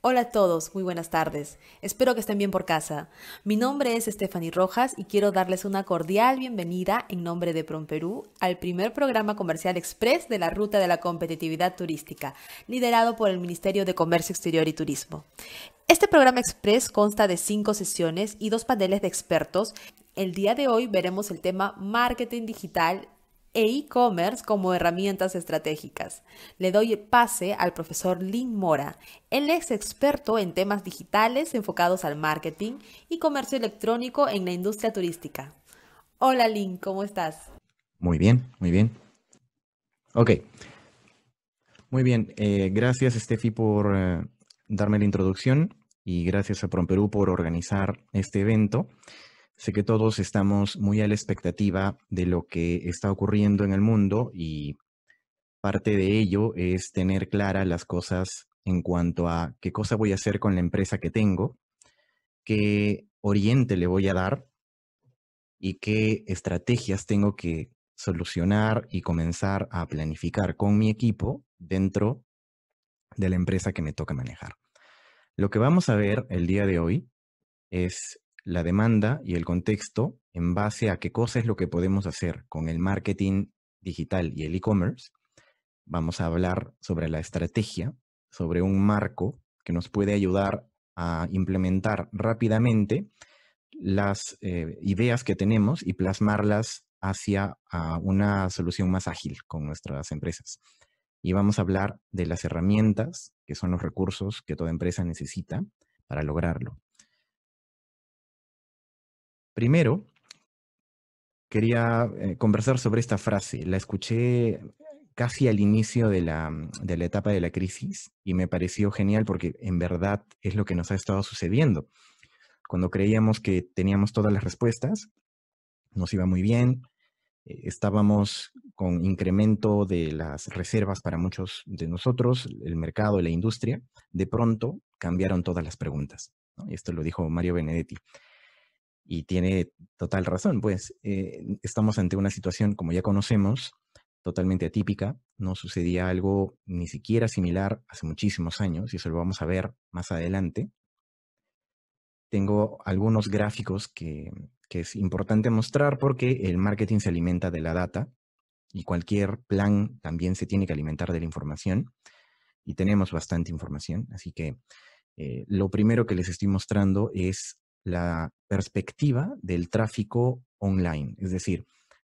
Hola a todos, muy buenas tardes. Espero que estén bien por casa. Mi nombre es Stephanie Rojas y quiero darles una cordial bienvenida en nombre de PromPerú al primer programa comercial express de la Ruta de la Competitividad Turística, liderado por el Ministerio de Comercio Exterior y Turismo. Este programa express consta de cinco sesiones y dos paneles de expertos. El día de hoy veremos el tema marketing digital e commerce como herramientas estratégicas. Le doy pase al profesor Lin Mora. Él es experto en temas digitales enfocados al marketing y comercio electrónico en la industria turística. Hola Lin, ¿cómo estás? Muy bien, muy bien. Ok. Muy bien, eh, gracias Steffi por eh, darme la introducción y gracias a PromPerú por organizar este evento. Sé que todos estamos muy a la expectativa de lo que está ocurriendo en el mundo y parte de ello es tener claras las cosas en cuanto a qué cosa voy a hacer con la empresa que tengo, qué oriente le voy a dar y qué estrategias tengo que solucionar y comenzar a planificar con mi equipo dentro de la empresa que me toca manejar. Lo que vamos a ver el día de hoy es la demanda y el contexto en base a qué cosa es lo que podemos hacer con el marketing digital y el e-commerce. Vamos a hablar sobre la estrategia, sobre un marco que nos puede ayudar a implementar rápidamente las eh, ideas que tenemos y plasmarlas hacia una solución más ágil con nuestras empresas. Y vamos a hablar de las herramientas, que son los recursos que toda empresa necesita para lograrlo. Primero, quería eh, conversar sobre esta frase. La escuché casi al inicio de la, etapa de la crisis y me pareció genial porque en verdad es lo que nos ha estado sucediendo. Cuando creíamos que teníamos todas las respuestas, nos iba muy bien, eh, estábamos con incremento de las reservas para muchos de nosotros, el mercado, la industria, de pronto cambiaron todas las preguntas. esto lo dijo Mario Benedetti. Y tiene total razón, pues eh, estamos ante una situación, como ya conocemos, totalmente atípica. No sucedía algo ni siquiera similar hace muchísimos años, y eso lo vamos a ver más adelante. Tengo algunos gráficos que, es importante mostrar porque el marketing se alimenta de la data y cualquier plan también se tiene que alimentar de la información. Y tenemos bastante información, así que eh, lo primero que les estoy mostrando es la perspectiva del tráfico online, es decir,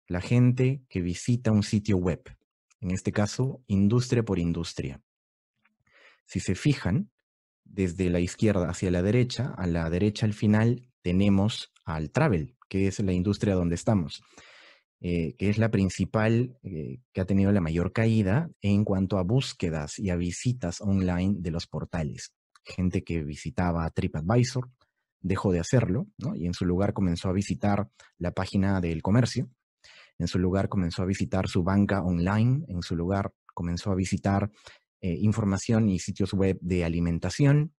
la gente que visita un sitio web, en este caso, industria por industria. Si se fijan, desde la izquierda hacia la derecha, a la derecha al final tenemos al travel, que es la industria donde estamos, eh, que es la principal eh, que ha tenido la mayor caída en cuanto a búsquedas y a visitas online de los portales. Gente que visitaba TripAdvisor, dejó de hacerlo, ¿no? y en su lugar comenzó a visitar la página del comercio, en su lugar comenzó a visitar su banca online, en su lugar comenzó a visitar eh, información y sitios web de alimentación,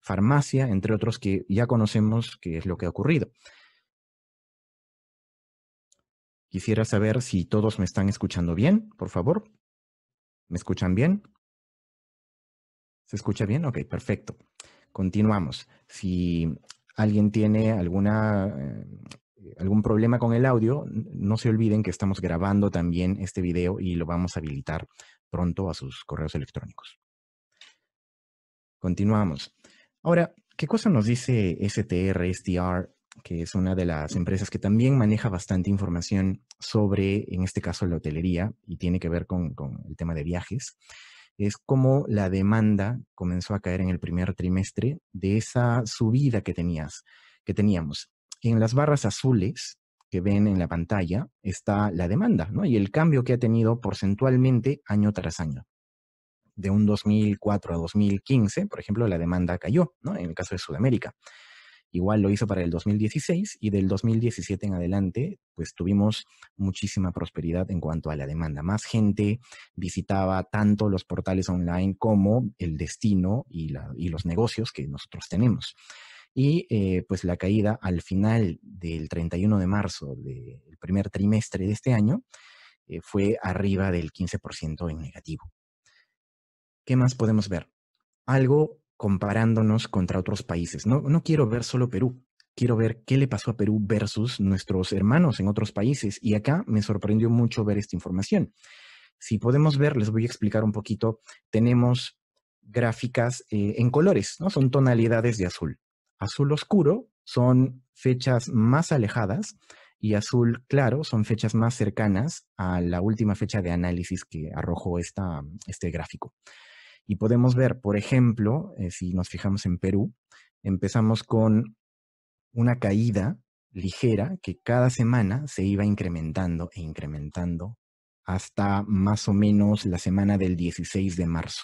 farmacia, entre otros que ya conocemos que es lo que ha ocurrido. Quisiera saber si todos me están escuchando bien, por favor. ¿Me escuchan bien? ¿Se escucha bien? Ok, perfecto. Continuamos. Si alguien tiene alguna, eh, algún problema con el audio, no se olviden que estamos grabando también este video y lo vamos a habilitar pronto a sus correos electrónicos. Continuamos. Ahora, ¿qué cosa nos dice STR, STR, que es una de las empresas que también maneja bastante información sobre, en este caso, la hotelería y tiene que ver con el tema de viajes? es como la demanda comenzó a caer en el primer trimestre de esa subida que tenías, que teníamos. En las barras azules que ven en la pantalla está la demanda, ¿no? Y el cambio que ha tenido porcentualmente año tras año. De un 2004 a 2015, por ejemplo, la demanda cayó, ¿no? En el caso de Sudamérica. Igual lo hizo para el 2016 y del 2017 en adelante, pues tuvimos muchísima prosperidad en cuanto a la demanda. Más gente visitaba tanto los portales online como el destino y, los negocios que nosotros tenemos. Y eh, pues la caída al final del 31 de marzo del primer trimestre de este año eh, fue arriba del 15% en negativo. ¿Qué más podemos ver? Algo comparándonos contra otros países. No, no quiero ver solo Perú, quiero ver qué le pasó a Perú versus nuestros hermanos en otros países. Y acá me sorprendió mucho ver esta información. Si podemos ver, les voy a explicar un poquito. Tenemos gráficas eh, en colores, ¿no? Son tonalidades de azul. Azul oscuro son fechas más alejadas y azul claro son fechas más cercanas a la última fecha de análisis que arrojó este gráfico. Y podemos ver, por ejemplo, eh, si nos fijamos en Perú, empezamos con una caída ligera que cada semana se iba incrementando e incrementando hasta más o menos la semana del 16 de marzo.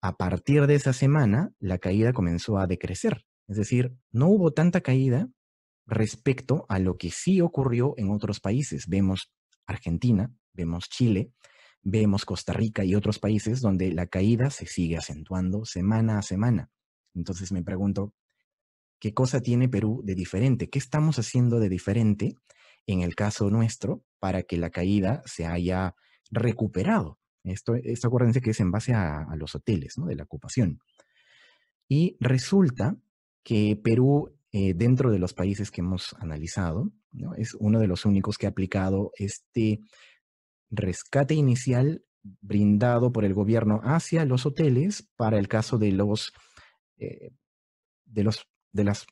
A partir de esa semana, la caída comenzó a decrecer, es decir, no hubo tanta caída respecto a lo que sí ocurrió en otros países. Vemos Argentina, vemos Chile, vemos Costa Rica y otros países donde la caída se sigue acentuando semana a semana. Entonces me pregunto, ¿qué cosa tiene Perú de diferente? ¿Qué estamos haciendo de diferente en el caso nuestro para que la caída se haya recuperado? Esto, esto acuérdense que es en base a, los hoteles, ¿no? De la ocupación. Y resulta que Perú, eh, dentro de los países que hemos analizado, ¿no? es uno de los únicos que ha aplicado este rescate inicial brindado por el gobierno hacia los hoteles para el caso de los eh, de los de las,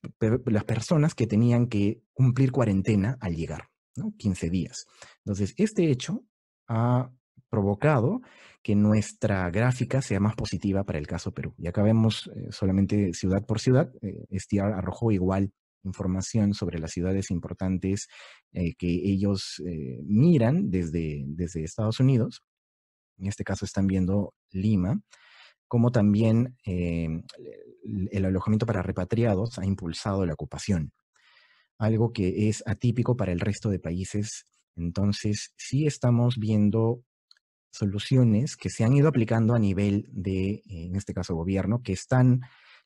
personas que tenían que cumplir cuarentena al llegar, ¿no? 15 días. Entonces, este hecho ha provocado que nuestra gráfica sea más positiva para el caso Perú. Y acá vemos eh, solamente ciudad por ciudad, eh, este arrojó igual información sobre las ciudades importantes eh, que ellos eh, miran desde, desde Estados Unidos. En este caso están viendo Lima, como también eh, el alojamiento para repatriados ha impulsado la ocupación, algo que es atípico para el resto de países. Entonces, sí estamos viendo soluciones que se han ido aplicando a nivel de, en este caso, gobierno, que están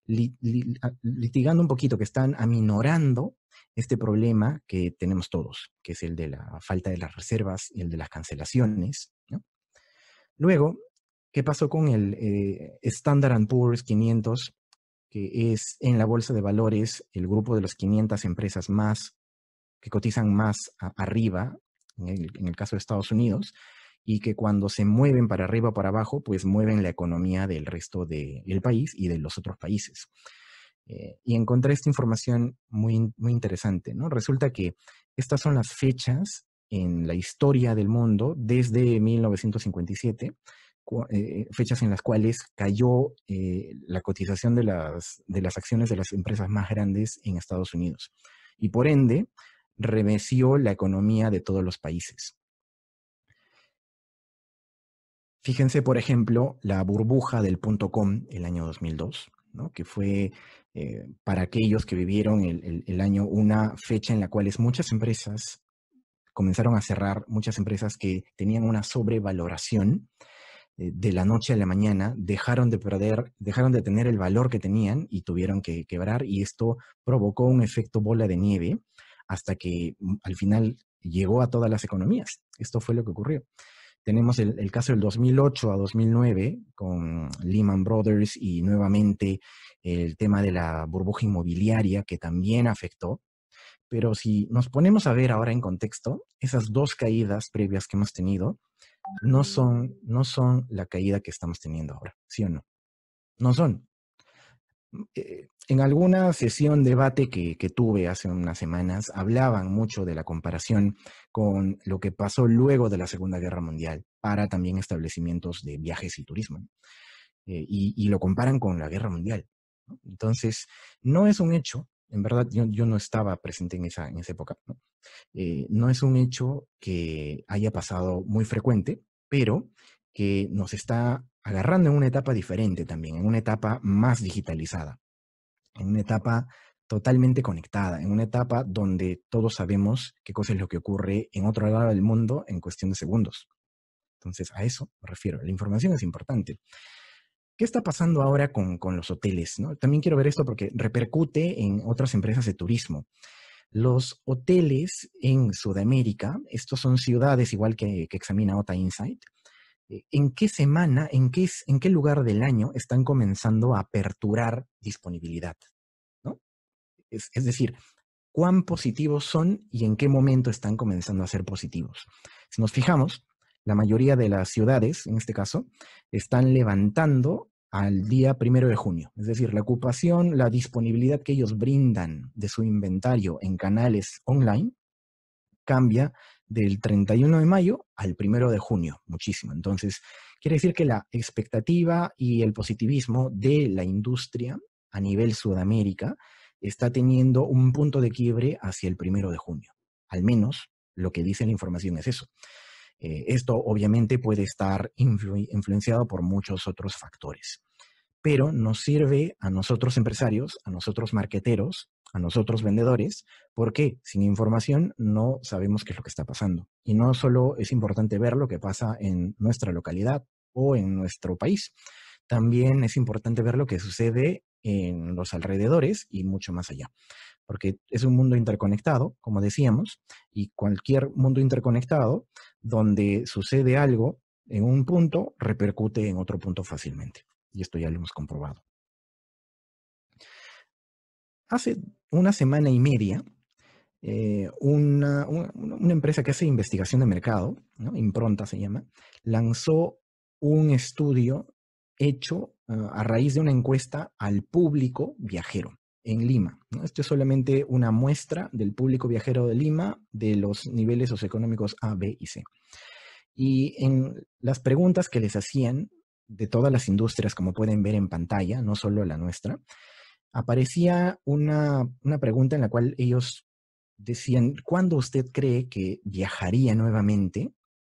litigando un poquito, que están aminorando este problema que tenemos todos, que es el de la falta de las reservas y el de las cancelaciones. Luego, ¿qué pasó con el eh, Standard Poor's 500, que es en la bolsa de valores el grupo de las 500 empresas más que cotizan más arriba, en el, en el, caso de Estados Unidos? y que cuando se mueven para arriba o para abajo, pues mueven la economía del resto del país y de los otros países. Eh, y encontré esta información muy, muy interesante, ¿no? Resulta que estas son las fechas en la historia del mundo desde 1957, eh, fechas en las cuales cayó eh, la cotización de las, de las acciones de las empresas más grandes en Estados Unidos. Y por ende, remeció la economía de todos los países. Fíjense, por ejemplo, la burbuja del punto com el año 2002, ¿no? que fue eh, para aquellos que vivieron el, año una fecha en la cual muchas empresas comenzaron a cerrar, muchas empresas que tenían una sobrevaloración eh, de la noche a la mañana dejaron de perder, dejaron de tener el valor que tenían y tuvieron que quebrar y esto provocó un efecto bola de nieve hasta que mm, al final llegó a todas las economías. Esto fue lo que ocurrió. Tenemos el, caso del 2008 a 2009 con Lehman Brothers y nuevamente el tema de la burbuja inmobiliaria que también afectó. Pero si nos ponemos a ver ahora en contexto, esas dos caídas previas que hemos tenido no son, no son la caída que estamos teniendo ahora, ¿sí o no? No son. Eh, en alguna sesión debate que, que, tuve hace unas semanas, hablaban mucho de la comparación con lo que pasó luego de la Segunda Guerra Mundial para también establecimientos de viajes y turismo. Eh, y, lo comparan con la Guerra Mundial. Entonces, no es un hecho, en verdad yo, no estaba presente en esa, en esa época, eh, no es un hecho que haya pasado muy frecuente, pero que nos está agarrando en una etapa diferente también, en una etapa más digitalizada, en una etapa totalmente conectada, en una etapa donde todos sabemos qué cosa es lo que ocurre en otro lado del mundo en cuestión de segundos. Entonces, a eso me refiero. La información es importante. ¿Qué está pasando ahora con, los hoteles? También quiero ver esto porque repercute en otras empresas de turismo. Los hoteles en Sudamérica, estos son ciudades igual que, examina OTA Insight, eh, ¿en qué semana, en qué, en qué lugar del año están comenzando a aperturar disponibilidad? Es, decir, cuán positivos son y en qué momento están comenzando a ser positivos. Si nos fijamos, la mayoría de las ciudades, en este caso, están levantando al día primero de junio. Es decir, la ocupación, la disponibilidad que ellos brindan de su inventario en canales online cambia del 31 de mayo al primero de junio, muchísimo. Entonces, quiere decir que la expectativa y el positivismo de la industria a nivel Sudamérica está teniendo un punto de quiebre hacia el primero de junio. Al menos lo que dice la información es eso. Eh, esto obviamente puede estar influenciado por muchos otros factores, pero nos sirve a nosotros empresarios, a nosotros marqueteros, a nosotros vendedores, porque sin información no sabemos qué es lo que está pasando. Y no solo es importante ver lo que pasa en nuestra localidad o en nuestro país, también es importante ver lo que sucede en los alrededores y mucho más allá. Porque es un mundo interconectado, como decíamos, y cualquier mundo interconectado donde sucede algo en un punto repercute en otro punto fácilmente. Y esto ya lo hemos comprobado. Hace una semana y media, eh, una, empresa que hace investigación de mercado, Impronta se llama, lanzó un estudio hecho Ah, a raíz de una encuesta al público viajero en Lima. Esto es solamente una muestra del público viajero de Lima de los niveles socioeconómicos A, B y C. Y en las preguntas que les hacían de todas las industrias, como pueden ver en pantalla, no solo la nuestra, aparecía una, una pregunta en la cual ellos decían, ¿cuándo usted cree que viajaría nuevamente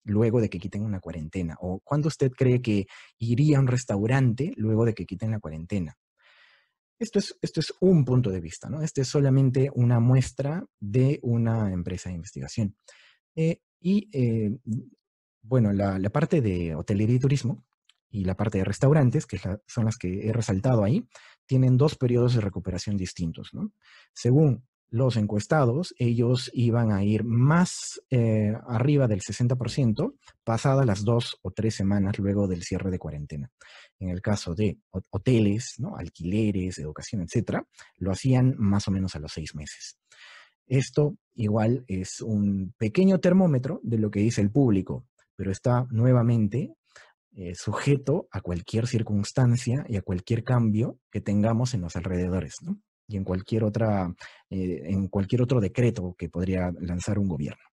luego de que quiten una cuarentena? ¿O cuándo usted cree que iría a un restaurante luego de que quiten la cuarentena? Esto es, esto es un punto de vista, ¿no? Este es solamente una muestra de una empresa de investigación. Eh, y eh, bueno, la, la, parte de hotelería y turismo y la parte de restaurantes, que son las que he resaltado ahí, tienen dos periodos de recuperación distintos, ¿no? Según los encuestados, ellos iban a ir más eh, arriba del 60% pasadas las dos o tres semanas luego del cierre de cuarentena. En el caso de hoteles, ¿no? alquileres, educación, etcétera, lo hacían más o menos a los seis meses. Esto igual es un pequeño termómetro de lo que dice el público, pero está nuevamente eh, sujeto a cualquier circunstancia y a cualquier cambio que tengamos en los alrededores. ¿no? y en cualquier, otra, eh, en cualquier otro decreto que podría lanzar un gobierno.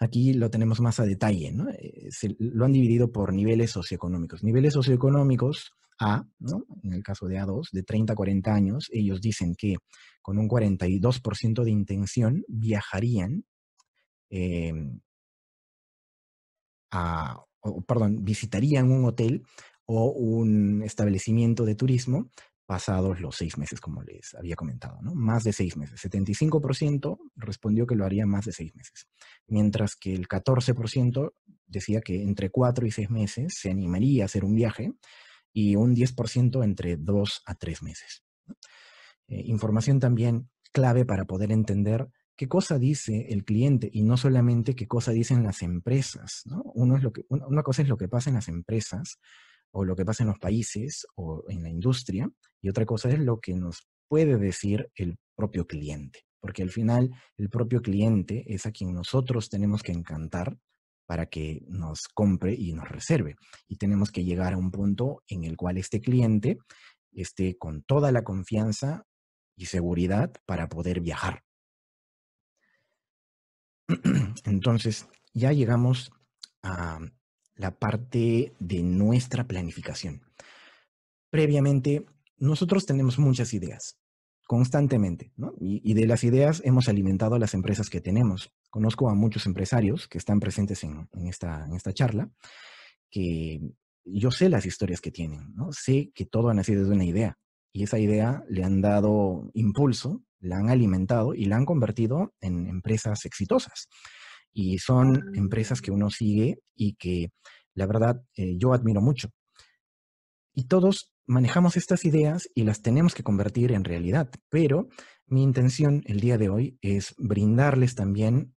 Aquí lo tenemos más a detalle, ¿no? Eh, lo han dividido por niveles socioeconómicos. Niveles socioeconómicos A, en el caso de A2, de 30 a 40 años, ellos dicen que con un 42% de intención viajarían em, a, o, perdón, visitarían un hotel o un establecimiento de turismo pasados los seis meses, como les había comentado, ¿no? Más de seis meses. 75% respondió que lo haría más de seis meses, mientras que el 14% decía que entre cuatro y seis meses se animaría a hacer un viaje y un 10% entre dos a tres meses. Eh, información también clave para poder entender qué cosa dice el cliente y no solamente qué cosa dicen las empresas. ¿no? una cosa es lo que pasa en las empresas o lo que pasa en los países o en la industria, y otra cosa es lo que nos puede decir el propio cliente, porque al final el propio cliente es a quien nosotros tenemos que encantar para que nos compre y nos reserve. Y tenemos que llegar a un punto en el cual este cliente esté con toda la confianza y seguridad para poder viajar. Entonces, ya llegamos a la parte de nuestra planificación. Previamente, nosotros tenemos muchas ideas, constantemente, Y, de las ideas hemos alimentado a las empresas que tenemos. Conozco a muchos empresarios que están presentes en, esta, en esta charla, que yo sé las historias que tienen, ¿no? Sé que todo ha nacido de una idea y esa idea le han dado impulso, la han alimentado y la han convertido en empresas exitosas. Y son ah. empresas que uno sigue y que la verdad eh, yo admiro mucho. Y todos manejamos estas ideas y las tenemos que convertir en realidad, pero mi intención el día de hoy es brindarles también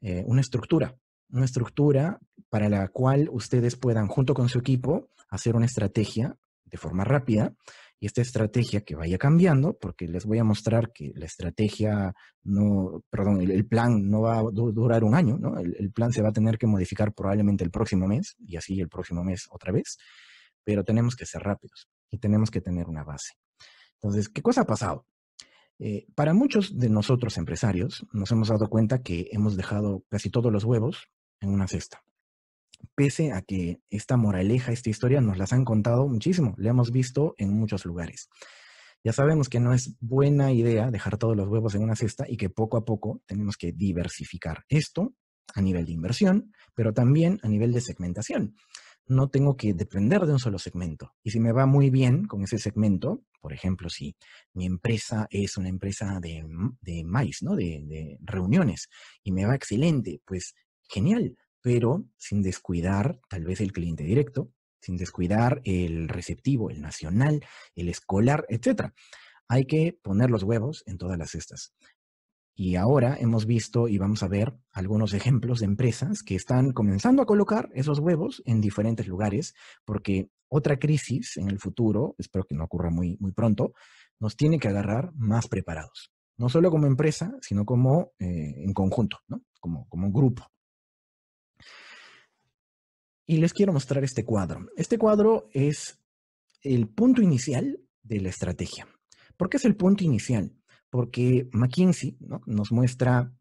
eh, una estructura, una estructura para la cual ustedes puedan, junto con su equipo, hacer una estrategia de forma rápida y esta estrategia que vaya cambiando, porque les voy a mostrar que la estrategia no, perdón, el, plan no va a durar un año, ¿no? El, plan se va a tener que modificar probablemente el próximo mes y así el próximo mes otra vez, pero tenemos que ser rápidos y tenemos que tener una base. Entonces, ¿qué cosa ha pasado? Eh, para muchos de nosotros empresarios nos hemos dado cuenta que hemos dejado casi todos los huevos en una cesta pese a que esta moraleja, esta historia nos las han contado muchísimo, la hemos visto en muchos lugares. Ya sabemos que no es buena idea dejar todos los huevos en una cesta y que poco a poco tenemos que diversificar esto a nivel de inversión, pero también a nivel de segmentación. No tengo que depender de un solo segmento. Y si me va muy bien con ese segmento, por ejemplo, si mi empresa es una empresa de, de maíz, ¿no? de, de reuniones, y me va excelente, pues genial, pero sin descuidar tal vez el cliente directo, sin descuidar el receptivo, el nacional, el escolar, etc. Hay que poner los huevos en todas las cestas. Y ahora hemos visto y vamos a ver algunos ejemplos de empresas que están comenzando a colocar esos huevos en diferentes lugares, porque otra crisis en el futuro, espero que no ocurra muy, muy pronto, nos tiene que agarrar más preparados. No solo como empresa, sino como eh, en conjunto, como, como un grupo. Y les quiero mostrar este cuadro. Este cuadro es el punto inicial de la estrategia. ¿Por qué es el punto inicial? Porque McKinsey nos muestra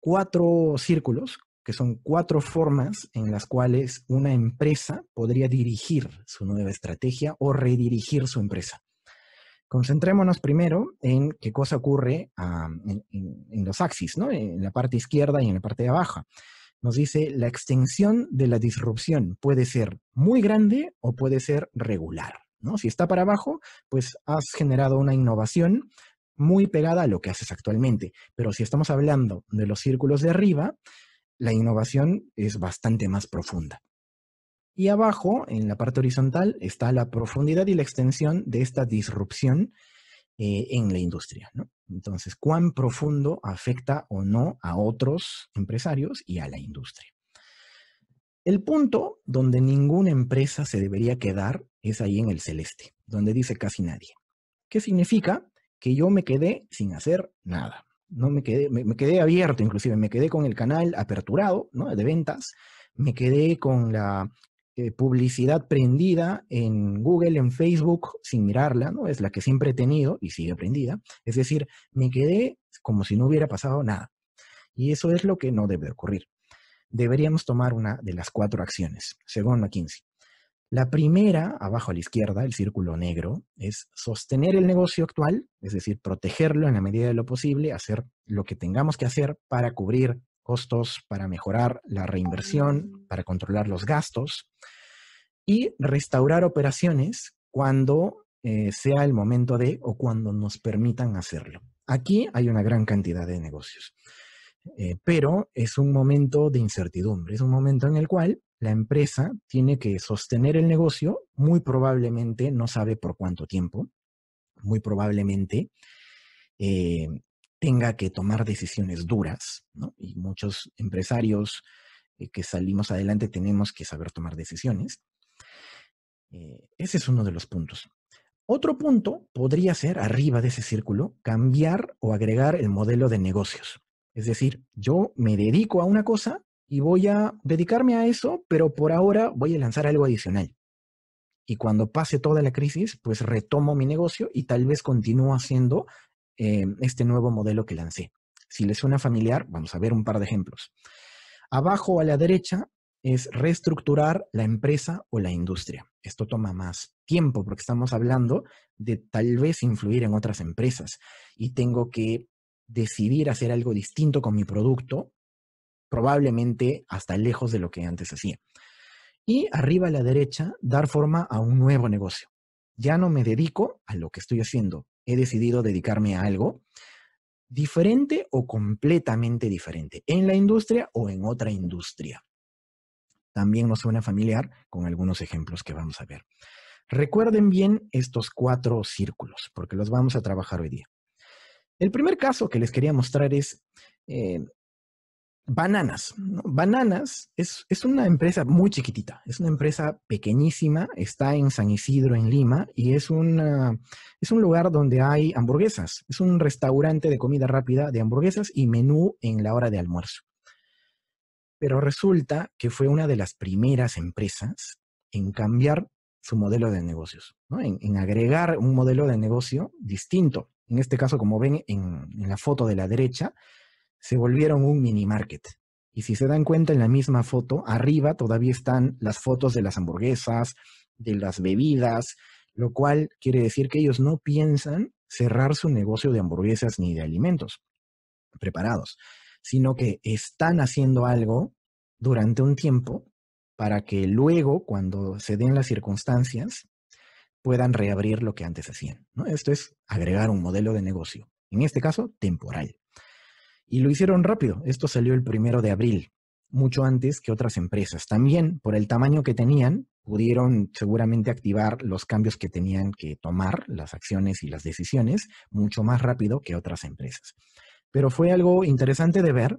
cuatro círculos, que son cuatro formas en las cuales una empresa podría dirigir su nueva estrategia o redirigir su empresa. Concentrémonos primero en qué cosa ocurre ah, en, los axis, en la parte izquierda y en la parte de abajo nos dice la extensión de la disrupción puede ser muy grande o puede ser regular. ¿no? Si está para abajo, pues has generado una innovación muy pegada a lo que haces actualmente. Pero si estamos hablando de los círculos de arriba, la innovación es bastante más profunda. Y abajo, en la parte horizontal, está la profundidad y la extensión de esta disrupción eh, en la industria. ¿no? Entonces, ¿cuán profundo afecta o no a otros empresarios y a la industria? El punto donde ninguna empresa se debería quedar es ahí en el celeste, donde dice casi nadie. ¿Qué significa? Que yo me quedé sin hacer nada. No me quedé, me, quedé abierto, inclusive, me quedé con el canal aperturado ¿no? de ventas, me quedé con la eh, publicidad prendida en Google, en Facebook, sin mirarla, ¿no? Es la que siempre he tenido y sigue prendida. Es decir, me quedé como si no hubiera pasado nada. Y eso es lo que no debe ocurrir. Deberíamos tomar una de las cuatro acciones, según McKinsey. La primera, abajo a la izquierda, el círculo negro, es sostener el negocio actual, es decir, protegerlo en la medida de lo posible, hacer lo que tengamos que hacer para cubrir costos para mejorar la reinversión, mm. para controlar los gastos y restaurar operaciones cuando eh, sea el momento de o cuando nos permitan hacerlo. Aquí hay una gran cantidad de negocios, eh, pero es un momento de incertidumbre, es un momento en el cual la empresa tiene que sostener el negocio, muy probablemente no sabe por cuánto tiempo, muy probablemente eh, tenga que tomar decisiones duras, ¿no? Y muchos empresarios eh, que salimos adelante tenemos que saber tomar decisiones. Eh, ese es uno de los puntos. Otro punto podría ser, arriba de ese círculo, cambiar o agregar el modelo de negocios. Es decir, yo me dedico a una cosa y voy a dedicarme a eso, pero por ahora voy a lanzar algo adicional. Y cuando pase toda la crisis, pues retomo mi negocio y tal vez continúo haciendo Em, este nuevo modelo que lancé. Si les suena familiar, vamos a ver un par de ejemplos. Abajo a la derecha es reestructurar la empresa o la industria. Esto toma más tiempo porque estamos hablando de tal vez influir en otras empresas y tengo que decidir hacer algo distinto con mi producto, probablemente hasta lejos de lo que antes hacía. Y arriba a la derecha, dar forma a un nuevo negocio. Ya no me dedico a lo que estoy haciendo he decidido dedicarme a algo diferente o completamente diferente, en la industria o en otra industria. También nos suena familiar con algunos ejemplos que vamos a ver. Recuerden bien estos cuatro círculos, porque los vamos a trabajar hoy día. El primer caso que les quería mostrar es eh, Bananas. Bananas es, es, una empresa muy chiquitita, es una empresa pequeñísima, está en San Isidro, en Lima, y es, una, es un lugar donde hay hamburguesas. Es un restaurante de comida rápida de hamburguesas y menú en la hora de almuerzo. Pero resulta que fue una de las primeras empresas en cambiar su modelo de negocios, en, agregar un modelo de negocio distinto. En este caso, como ven en la foto de la derecha, se volvieron un mini market. Y si se dan cuenta en la misma foto, arriba todavía están las fotos de las hamburguesas, de las bebidas, lo cual quiere decir que ellos no piensan cerrar su negocio de hamburguesas ni de alimentos preparados, sino que están haciendo algo durante un tiempo para que luego, cuando se den las circunstancias, puedan reabrir lo que antes hacían. Esto es agregar un modelo de negocio, en este caso temporal. Y lo hicieron rápido. Esto salió el primero de abril, mucho antes que otras empresas. También, por el tamaño que tenían, pudieron seguramente activar los cambios que tenían que tomar, las acciones y las decisiones, mucho más rápido que otras empresas. Pero fue algo interesante de ver,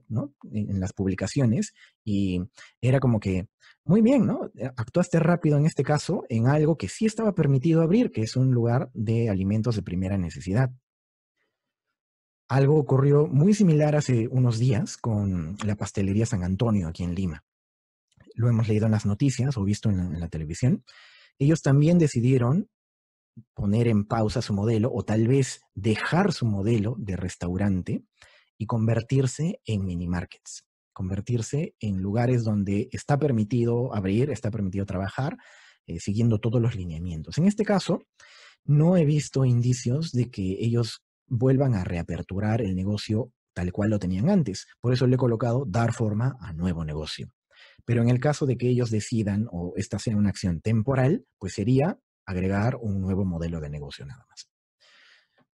En las publicaciones y era como que, muy bien, ¿no? Actuaste rápido en este caso en algo que sí estaba permitido abrir, que es un lugar de alimentos de primera necesidad. Algo ocurrió muy similar hace unos días con la pastelería San Antonio aquí en Lima. Lo hemos leído en las noticias o visto en la, televisión. Ellos también decidieron poner en pausa su modelo o tal vez dejar su modelo de restaurante y convertirse en mini markets, convertirse en lugares donde está permitido abrir, está permitido trabajar, eh, siguiendo todos los lineamientos. En este caso, no he visto indicios de que ellos vuelvan a reaperturar el negocio tal cual lo tenían antes. Por eso le he colocado dar forma a nuevo negocio. Pero en el caso de que ellos decidan o esta sea una acción temporal, pues sería agregar un nuevo modelo de negocio nada más.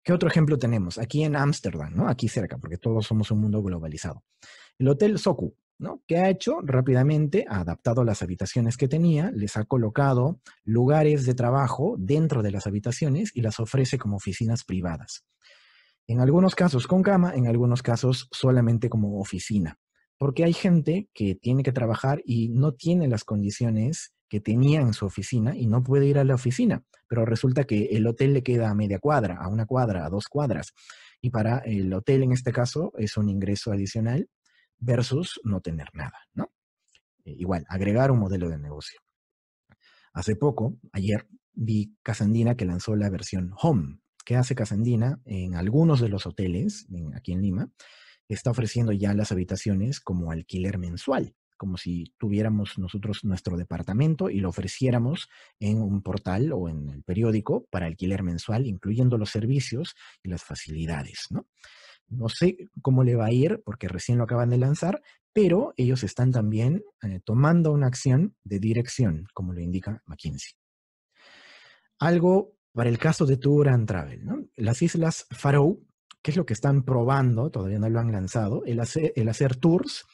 ¿Qué otro ejemplo tenemos? Aquí en Ámsterdam, ¿no? Aquí cerca, porque todos somos un mundo globalizado. El Hotel Soku, ¿no? ¿Qué ha hecho? Rápidamente ha adaptado las habitaciones que tenía, les ha colocado lugares de trabajo dentro de las habitaciones y las ofrece como oficinas privadas. En algunos casos con cama, en algunos casos solamente como oficina. Porque hay gente que tiene que trabajar y no tiene las condiciones que tenía en su oficina y no puede ir a la oficina, pero resulta que el hotel le queda a media cuadra, a una cuadra, a dos cuadras. Y para el hotel en este caso es un ingreso adicional versus no tener nada, ¿no? Eh, igual, agregar un modelo de negocio. Hace poco, ayer, vi Casandina que lanzó la versión Home, que hace Casandina en algunos de los hoteles aquí en Lima, está ofreciendo ya las habitaciones como alquiler mensual, como si tuviéramos nosotros nuestro departamento y lo ofreciéramos en un portal o en el periódico para alquiler mensual, incluyendo los servicios y las facilidades, ¿no? sé cómo le va a ir porque recién lo acaban de lanzar, pero ellos están también eh, tomando una acción de dirección, como lo indica McKinsey. Algo para el caso de Tour and Travel, Las Islas Faroe, que es lo que están probando, todavía no lo han lanzado, el hacer, tours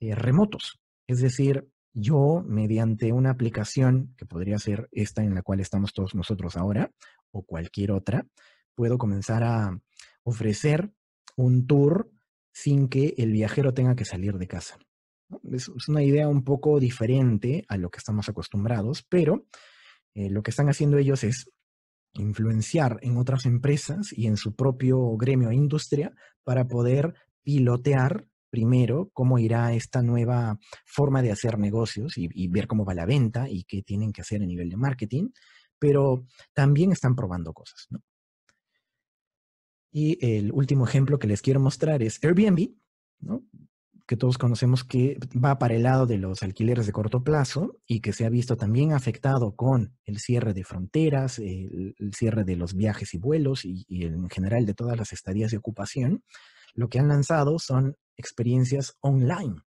eh, remotos. Es decir, yo mediante una aplicación, que podría ser esta en la cual estamos todos nosotros ahora, o cualquier otra, puedo comenzar a ofrecer un tour sin que el viajero tenga que salir de casa. Es, una idea un poco diferente a lo que estamos acostumbrados, pero eh, lo que están haciendo ellos es influenciar en otras empresas y en su propio gremio e industria para poder pilotear primero cómo irá esta nueva forma de hacer negocios y, ver cómo va la venta y qué tienen que hacer a nivel de marketing, pero también están probando cosas. Y el último ejemplo que les quiero mostrar es Airbnb. ¿no? que todos conocemos que va para el lado de los alquileres de corto plazo y que se ha visto también afectado con el cierre de fronteras, el, cierre de los viajes y vuelos y, y en general de todas las estadías de ocupación, lo que han lanzado son experiencias online.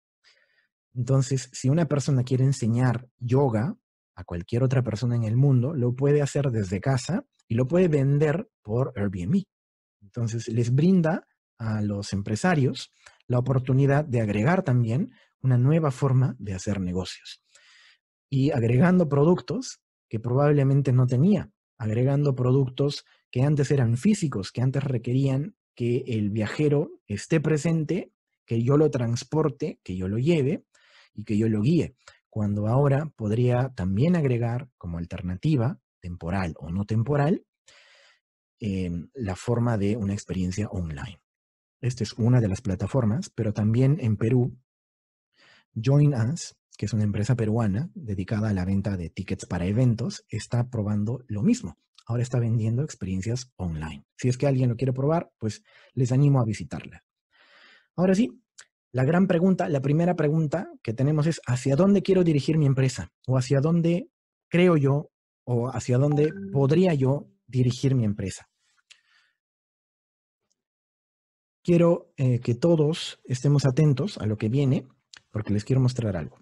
Entonces, si una persona quiere enseñar yoga a cualquier otra persona en el mundo, lo puede hacer desde casa y lo puede vender por Airbnb. Entonces, les brinda a los empresarios la oportunidad de agregar también una nueva forma de hacer negocios. Y agregando productos que probablemente no tenía, agregando productos que antes eran físicos, que antes requerían que el viajero esté presente, que yo lo transporte, que yo lo lleve y que yo lo guíe, cuando ahora podría también agregar como alternativa, temporal o no temporal, em, la forma de una experiencia online. Esta es una de las plataformas, pero también en Perú, Join Us, que es una empresa peruana dedicada a la venta de tickets para eventos, está probando lo mismo. Ahora está vendiendo experiencias online. Si es que alguien lo quiere probar, pues les animo a visitarla. Ahora sí, la gran pregunta, la primera pregunta que tenemos es, ¿hacia dónde quiero dirigir mi empresa? ¿O hacia dónde creo yo? ¿O hacia dónde podría yo dirigir mi empresa? quiero eh, que todos estemos atentos a lo que viene, porque les quiero mostrar algo.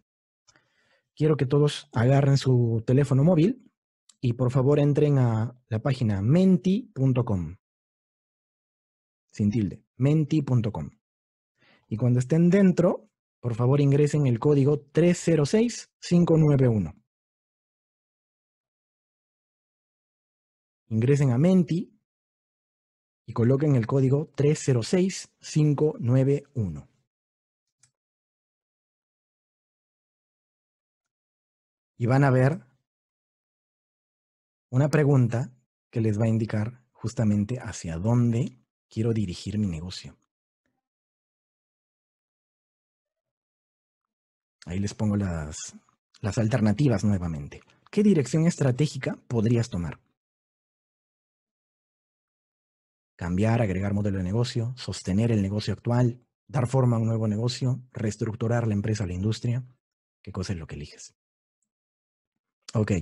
Quiero que todos agarren su teléfono móvil y por favor entren a la página menti.com. Sin tilde, menti.com. Y cuando estén dentro, por favor ingresen el código 306591. Ingresen a Menti y coloquen el código 306591. Y van a ver una pregunta que les va a indicar justamente hacia dónde quiero dirigir mi negocio. Ahí les pongo las, las alternativas nuevamente. ¿Qué dirección estratégica podrías tomar? cambiar, agregar modelo de negocio, sostener el negocio actual, dar forma a un nuevo negocio, reestructurar la empresa o la industria. ¿Qué cosa es lo que eliges? Ok,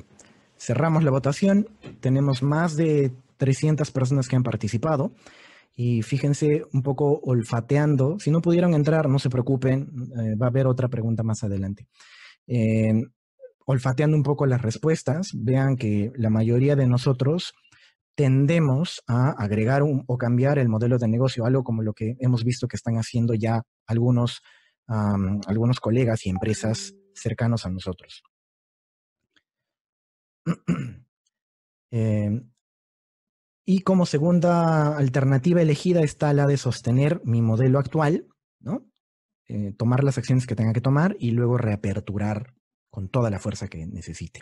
cerramos la votación. Tenemos más de 300 personas que han participado. Y fíjense un poco olfateando. Si no pudieron entrar, no se preocupen. Eh, va a haber otra pregunta más adelante. Eh, olfateando un poco las respuestas, vean que la mayoría de nosotros tendemos a agregar o cambiar el modelo de negocio, algo como lo que hemos visto que están haciendo ya algunos, algunos colegas y empresas cercanos a nosotros. Em, y como segunda alternativa elegida está la de sostener mi modelo actual, eh, tomar las acciones que tenga que tomar y luego reaperturar con toda la fuerza que necesite.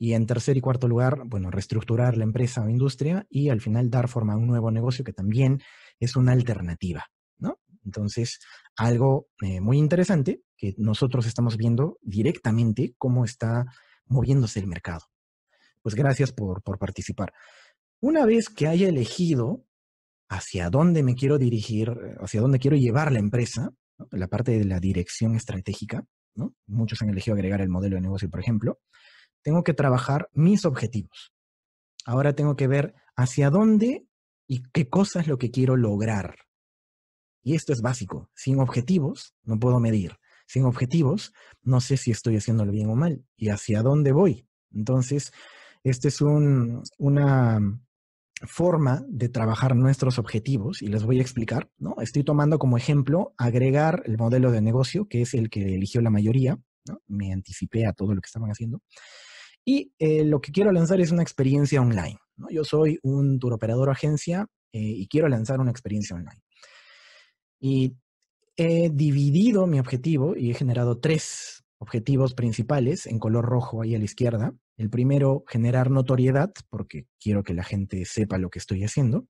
Y en tercer y cuarto lugar, bueno, reestructurar la empresa o industria y al final dar forma a un nuevo negocio que también es una alternativa, ¿no? Entonces, algo eh, muy interesante que nosotros estamos viendo directamente cómo está moviéndose el mercado. Pues gracias por, participar. Una vez que haya elegido hacia dónde me quiero dirigir, eh, hacia dónde quiero llevar la empresa, la parte de la dirección estratégica, ¿no? Muchos han elegido agregar el modelo de negocio, por ejemplo tengo que trabajar mis objetivos. Ahora tengo que ver hacia dónde y qué cosa es lo que quiero lograr. Y esto es básico. Sin objetivos no puedo medir. Sin objetivos no sé si estoy haciéndolo bien o mal y hacia dónde voy. Entonces, esta es una forma de trabajar nuestros objetivos y les voy a explicar. ¿no? Estoy tomando como ejemplo agregar el modelo de negocio, que es el que eligió la mayoría. Me anticipé a todo lo que estaban haciendo. Y eh, lo que quiero lanzar es una experiencia online. ¿no? Yo soy un tour operador agencia eh, y quiero lanzar una experiencia online. Y he dividido mi objetivo y he generado tres objetivos principales en color rojo ahí a la izquierda. El primero, generar notoriedad, porque quiero que la gente sepa lo que estoy haciendo.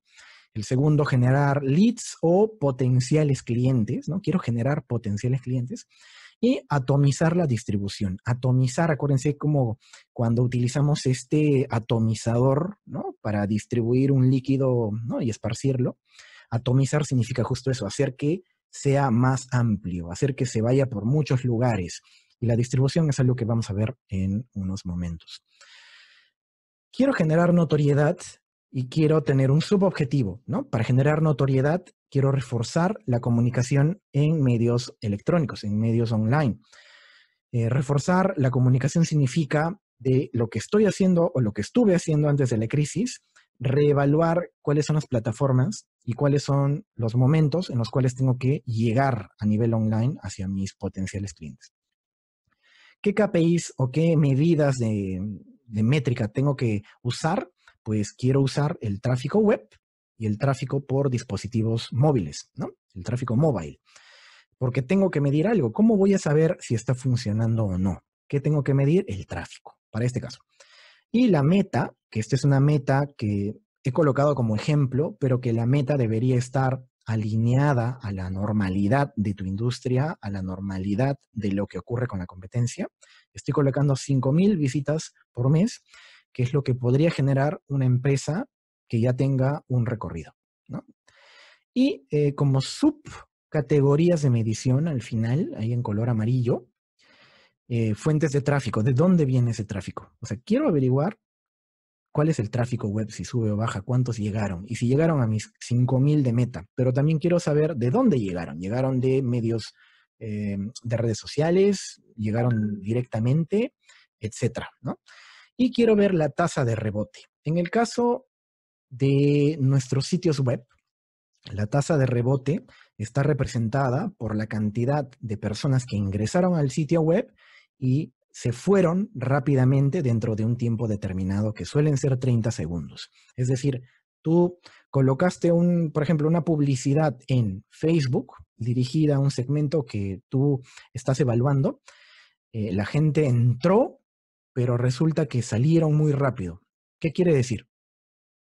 El segundo, generar leads o potenciales clientes, ¿no? Quiero generar potenciales clientes y atomizar la distribución. Atomizar, acuérdense como cuando utilizamos este atomizador, Para distribuir un líquido, Y esparcirlo. Atomizar significa justo eso, hacer que sea más amplio, hacer que se vaya por muchos lugares. Y la distribución es algo que vamos a ver en unos momentos. Quiero generar notoriedad y quiero tener un subobjetivo, ¿no? Para generar notoriedad, quiero reforzar la comunicación en medios electrónicos, en medios online. Eh, reforzar la comunicación significa de lo que estoy haciendo o lo que estuve haciendo antes de la crisis, reevaluar cuáles son las plataformas y cuáles son los momentos en los cuales tengo que llegar a nivel online hacia mis potenciales clientes. ¿Qué KPIs o qué medidas de, de métrica tengo que usar pues quiero usar el tráfico web y el tráfico por dispositivos móviles, ¿no? El tráfico móvil. Porque tengo que medir algo. ¿Cómo voy a saber si está funcionando o no? ¿Qué tengo que medir? El tráfico, para este caso. Y la meta, que esta es una meta que he colocado como ejemplo, pero que la meta debería estar alineada a la normalidad de tu industria, a la normalidad de lo que ocurre con la competencia. Estoy colocando 5.000 visitas por mes que es lo que podría generar una empresa que ya tenga un recorrido. ¿no? Y eh, como subcategorías de medición al final, ahí en color amarillo, eh, fuentes de tráfico, ¿de dónde viene ese tráfico? O sea, quiero averiguar cuál es el tráfico web, si sube o baja, cuántos llegaron, y si llegaron a mis 5.000 de meta, pero también quiero saber de dónde llegaron. Llegaron de medios eh, de redes sociales, llegaron directamente, etcétera, ¿no? Y quiero ver la tasa de rebote. En el caso de nuestros sitios web, la tasa de rebote está representada por la cantidad de personas que ingresaron al sitio web y se fueron rápidamente dentro de un tiempo determinado, que suelen ser 30 segundos. Es decir, tú colocaste, un, por ejemplo, una publicidad en Facebook dirigida a un segmento que tú estás evaluando. Eh, la gente entró pero resulta que salieron muy rápido. ¿Qué quiere decir?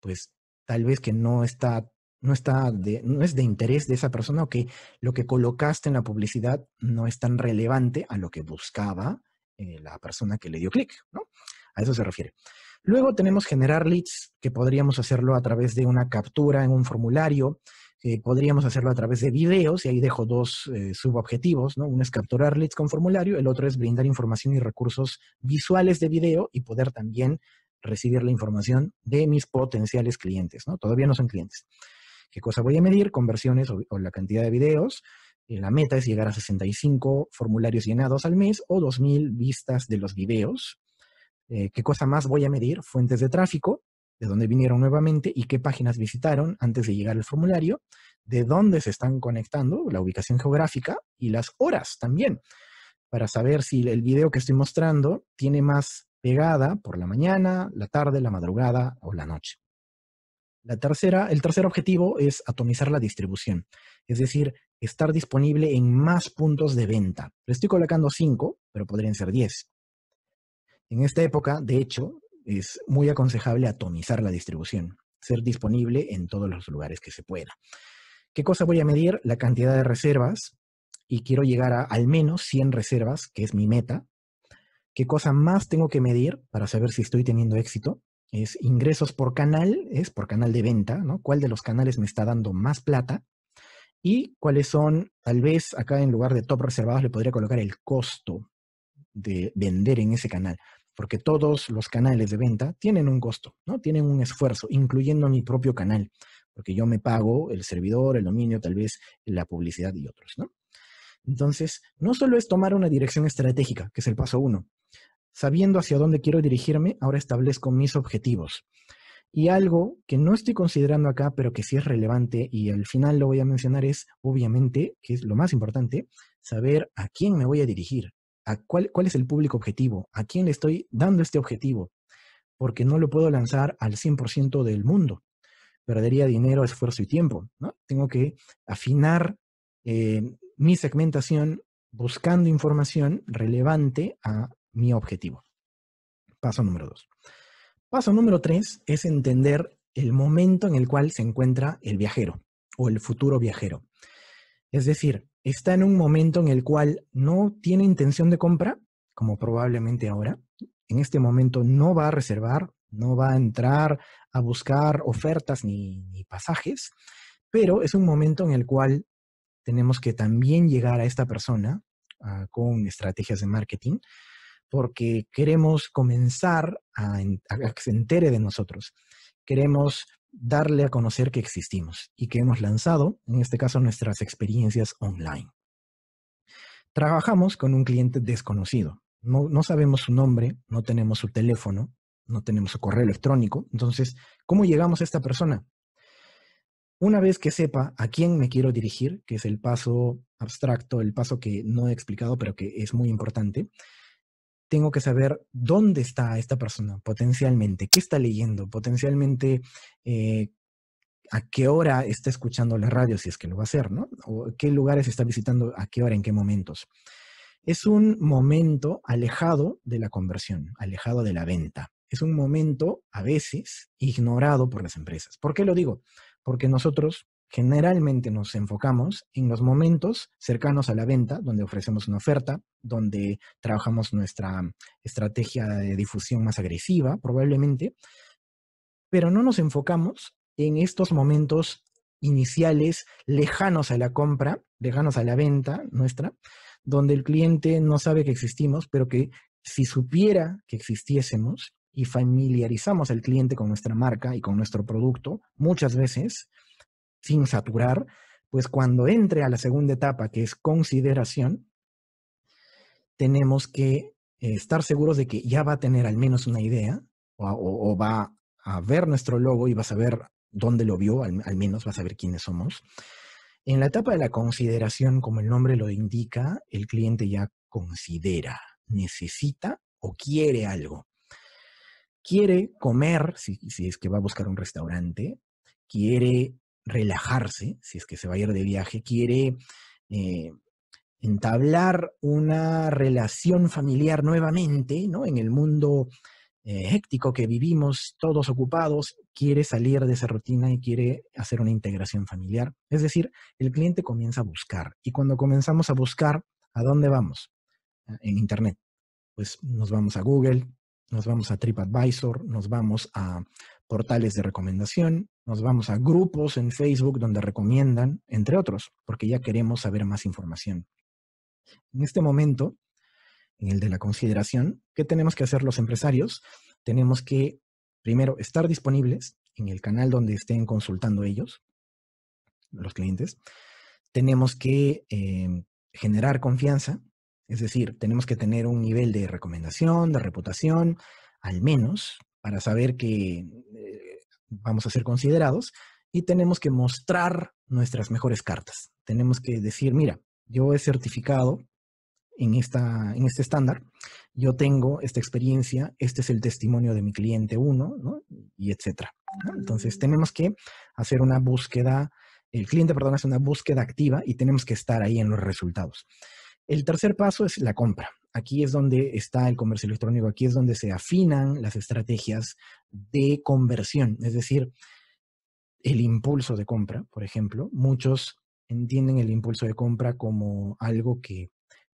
Pues tal vez que no está, no está de, no es de interés de esa persona o que lo que colocaste en la publicidad no es tan relevante a lo que buscaba eh, la persona que le dio clic, ¿no? A eso se refiere. Luego tenemos generar leads, que podríamos hacerlo a través de una captura en un formulario, eh, podríamos hacerlo a través de videos, y ahí dejo dos eh, subobjetivos, Uno es capturar leads con formulario, el otro es brindar información y recursos visuales de video y poder también recibir la información de mis potenciales clientes, ¿no? Todavía no son clientes. ¿Qué cosa voy a medir? Conversiones o, la cantidad de videos. Eh, la meta es llegar a 65 formularios llenados al mes o 2.000 vistas de los videos. ¿Qué cosa más voy a medir? Fuentes de tráfico, de dónde vinieron nuevamente y qué páginas visitaron antes de llegar al formulario, de dónde se están conectando, la ubicación geográfica y las horas también, para saber si el video que estoy mostrando tiene más pegada por la mañana, la tarde, la madrugada o la noche. La tercera, el tercer objetivo es atomizar la distribución, es decir, estar disponible en más puntos de venta. Le estoy colocando cinco, pero podrían ser diez. En esta época, de hecho, es muy aconsejable atomizar la distribución, ser disponible en todos los lugares que se pueda. ¿Qué cosa voy a medir? La cantidad de reservas y quiero llegar a al menos 100 reservas, que es mi meta. ¿Qué cosa más tengo que medir para saber si estoy teniendo éxito? Es ingresos por canal, es por canal de venta, ¿no? ¿Cuál de los canales me está dando más plata? Y cuáles son, tal vez acá en lugar de top reservados le podría colocar el costo de vender en ese canal porque todos los canales de venta tienen un costo, ¿no? Tienen un esfuerzo, incluyendo mi propio canal, porque yo me pago el servidor, el dominio, tal vez la publicidad y otros, ¿no? Entonces, no solo es tomar una dirección estratégica, que es el paso uno. Sabiendo hacia dónde quiero dirigirme, ahora establezco mis objetivos. Y algo que no estoy considerando acá, pero que sí es relevante y al final lo voy a mencionar es, obviamente, que es lo más importante, saber a quién me voy a dirigir, cuál, es el público objetivo? ¿A quién le estoy dando este objetivo? Porque no lo puedo lanzar al 100% del mundo. Perdería dinero, esfuerzo y tiempo. Tengo que afinar eh, mi segmentación buscando información relevante a mi objetivo. Paso número dos. Paso número tres es entender el momento en el cual se encuentra el viajero o el futuro viajero. Es decir, está en un momento en el cual no tiene intención de compra, como probablemente ahora, en este momento no va a reservar, no va a entrar a buscar ofertas ni, pasajes, pero es un momento en el cual tenemos que también llegar a esta persona ah, con estrategias de marketing, porque queremos comenzar a, a, que se entere de nosotros. Queremos darle a conocer que existimos y que hemos lanzado, en este caso, nuestras experiencias online. Trabajamos con un cliente desconocido. No, sabemos su nombre, no tenemos su teléfono, no tenemos su correo electrónico. Entonces, ¿cómo llegamos a esta persona? Una vez que sepa a quién me quiero dirigir, que es el paso abstracto, el paso que no he explicado, pero que es muy importante, tengo que saber dónde está esta persona potencialmente, qué está leyendo, potencialmente eh, a qué hora está escuchando la radio, si es que lo va a hacer, ¿no? O qué lugares está visitando, a qué hora, en qué momentos. Es un momento alejado de la conversión, alejado de la venta. Es un momento a veces ignorado por las empresas. ¿Por qué lo digo? Porque nosotros generalmente nos enfocamos en los momentos cercanos a la venta, donde ofrecemos una oferta, donde trabajamos nuestra mm, estrategia de difusión más agresiva, probablemente, pero no nos enfocamos en estos momentos iniciales lejanos a la compra, lejanos a la venta nuestra, donde el cliente no sabe que existimos, pero que si supiera que existiésemos y familiarizamos al cliente con nuestra marca y con nuestro producto, muchas veces sin saturar, pues cuando entre a la segunda etapa, que es consideración, tenemos que eh, estar seguros de que ya va a tener al menos una idea o, va a ver nuestro logo y va a saber dónde lo vio, al, menos va a saber quiénes somos. En la etapa de la consideración, como el nombre lo indica, el cliente ya considera, necesita o quiere algo. Quiere comer, si es que va a buscar un restaurante, quiere relajarse, si es que se va a ir de viaje, quiere eh, entablar una relación familiar nuevamente, ¿no? En el mundo eh, que vivimos todos ocupados, quiere salir de esa rutina y quiere hacer una integración familiar. Es decir, el cliente comienza a buscar. Y cuando comenzamos a buscar, ¿a dónde vamos? Ah, en Internet. Pues nos vamos a Google, nos vamos a TripAdvisor, nos vamos a portales de recomendación, nos vamos a grupos en Facebook donde recomiendan, entre otros, porque ya queremos saber más información. En este momento, en el de la consideración, ¿qué tenemos que hacer los empresarios? Tenemos que, primero, estar disponibles en el canal donde estén consultando ellos, los clientes. Tenemos que eh, generar confianza, es decir, tenemos que tener un nivel de recomendación, de reputación, al menos, para saber que eh, vamos a ser considerados y tenemos que mostrar nuestras mejores cartas. Tenemos que decir, mira, yo he certificado en, esta, en este estándar, yo tengo esta experiencia, este es el testimonio de mi cliente 1, ¿no? y etcétera. Entonces tenemos que hacer una búsqueda, el cliente, perdón, hace una búsqueda activa y tenemos que estar ahí en los resultados. El tercer paso es la compra aquí es donde está el comercio electrónico, aquí es donde se afinan las estrategias de conversión, es decir, el impulso de compra, por ejemplo. Muchos entienden el impulso de compra como algo que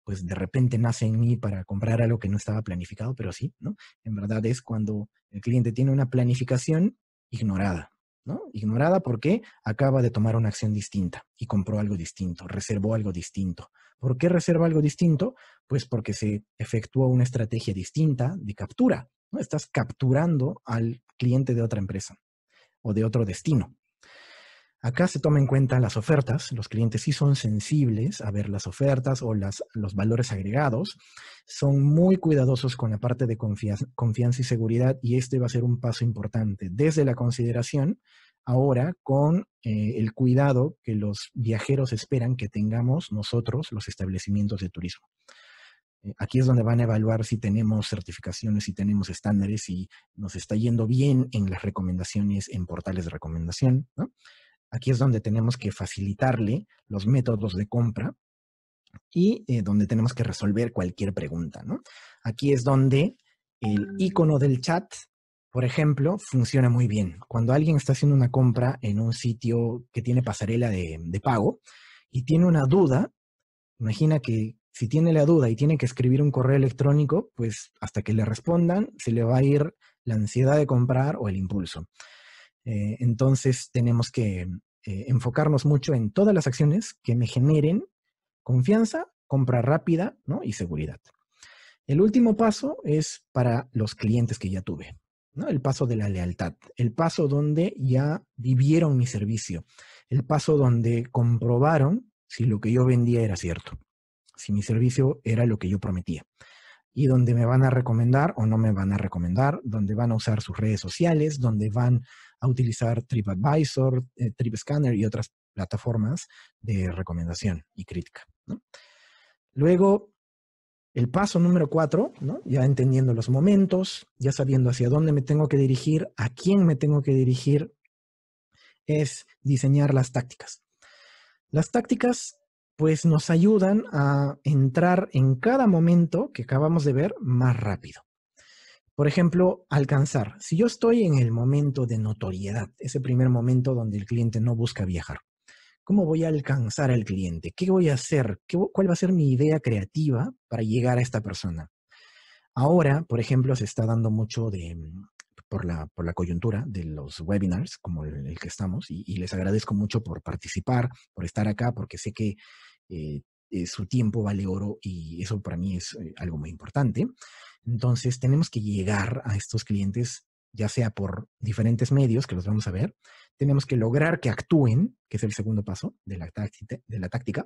pues de repente nace en mí para comprar algo que no estaba planificado, pero sí, ¿no? En verdad es cuando el cliente tiene una planificación ignorada, ¿no? Ignorada porque acaba de tomar una acción distinta y compró algo distinto, reservó algo distinto. ¿Por qué reserva algo distinto? Pues porque se efectuó una estrategia distinta de captura. ¿no? Estás capturando al cliente de otra empresa o de otro destino. Acá se toman en cuenta las ofertas, los clientes sí son sensibles a ver las ofertas o las, los valores agregados, son muy cuidadosos con la parte de confianza, y seguridad y este va a ser un paso importante desde la consideración ahora con eh, el cuidado que los viajeros esperan que tengamos nosotros los establecimientos de turismo. Eh, aquí es donde van a evaluar si tenemos certificaciones, si tenemos estándares, si nos está yendo bien en las recomendaciones, en portales de recomendación. Aquí es donde tenemos que facilitarle los métodos de compra y eh, donde tenemos que resolver cualquier pregunta, Aquí es donde el ah. icono del chat, por ejemplo, funciona muy bien. Cuando alguien está haciendo una compra en un sitio que tiene pasarela de pago y tiene una duda, imagina que si tiene la duda y tiene que escribir un correo electrónico, pues hasta que le respondan se le va a ir la ansiedad de comprar o el impulso. Eh, entonces tenemos que eh, enfocarnos mucho en todas las acciones que me generen confianza, compra rápida ¿no? y seguridad. El último paso es para los clientes que ya tuve, ¿no? el paso de la lealtad, el paso donde ya vivieron mi servicio, el paso donde comprobaron si lo que yo vendía era cierto, si mi servicio era lo que yo prometía y donde me van a recomendar o no me van a recomendar, donde van a usar sus redes sociales, donde van a utilizar TripAdvisor, Trip eh, TripScanner y otras plataformas de recomendación y crítica. Luego, el paso número cuatro, ya entendiendo los momentos, ya sabiendo hacia dónde me tengo que dirigir, a quién me tengo que dirigir, es diseñar las tácticas. Las tácticas pues nos ayudan a entrar en cada momento que acabamos de ver más rápido. Por ejemplo, alcanzar. Si yo estoy en el momento de notoriedad, ese primer momento donde el cliente no busca viajar, ¿cómo voy a alcanzar al cliente? ¿Qué voy a hacer? ¿Qué, ¿Cuál va a ser mi idea creativa para llegar a esta persona? Ahora, por ejemplo, se está dando mucho de, mm, por, la, coyuntura de los webinars como el, que estamos y, les agradezco mucho por participar, por estar acá, porque sé que eh, eh, su tiempo vale oro y eso para mí es eh, algo muy importante. Entonces, tenemos que llegar a estos clientes, ya sea por diferentes medios, que los vamos a ver. Tenemos que lograr que actúen, que es el segundo paso de la, táctica.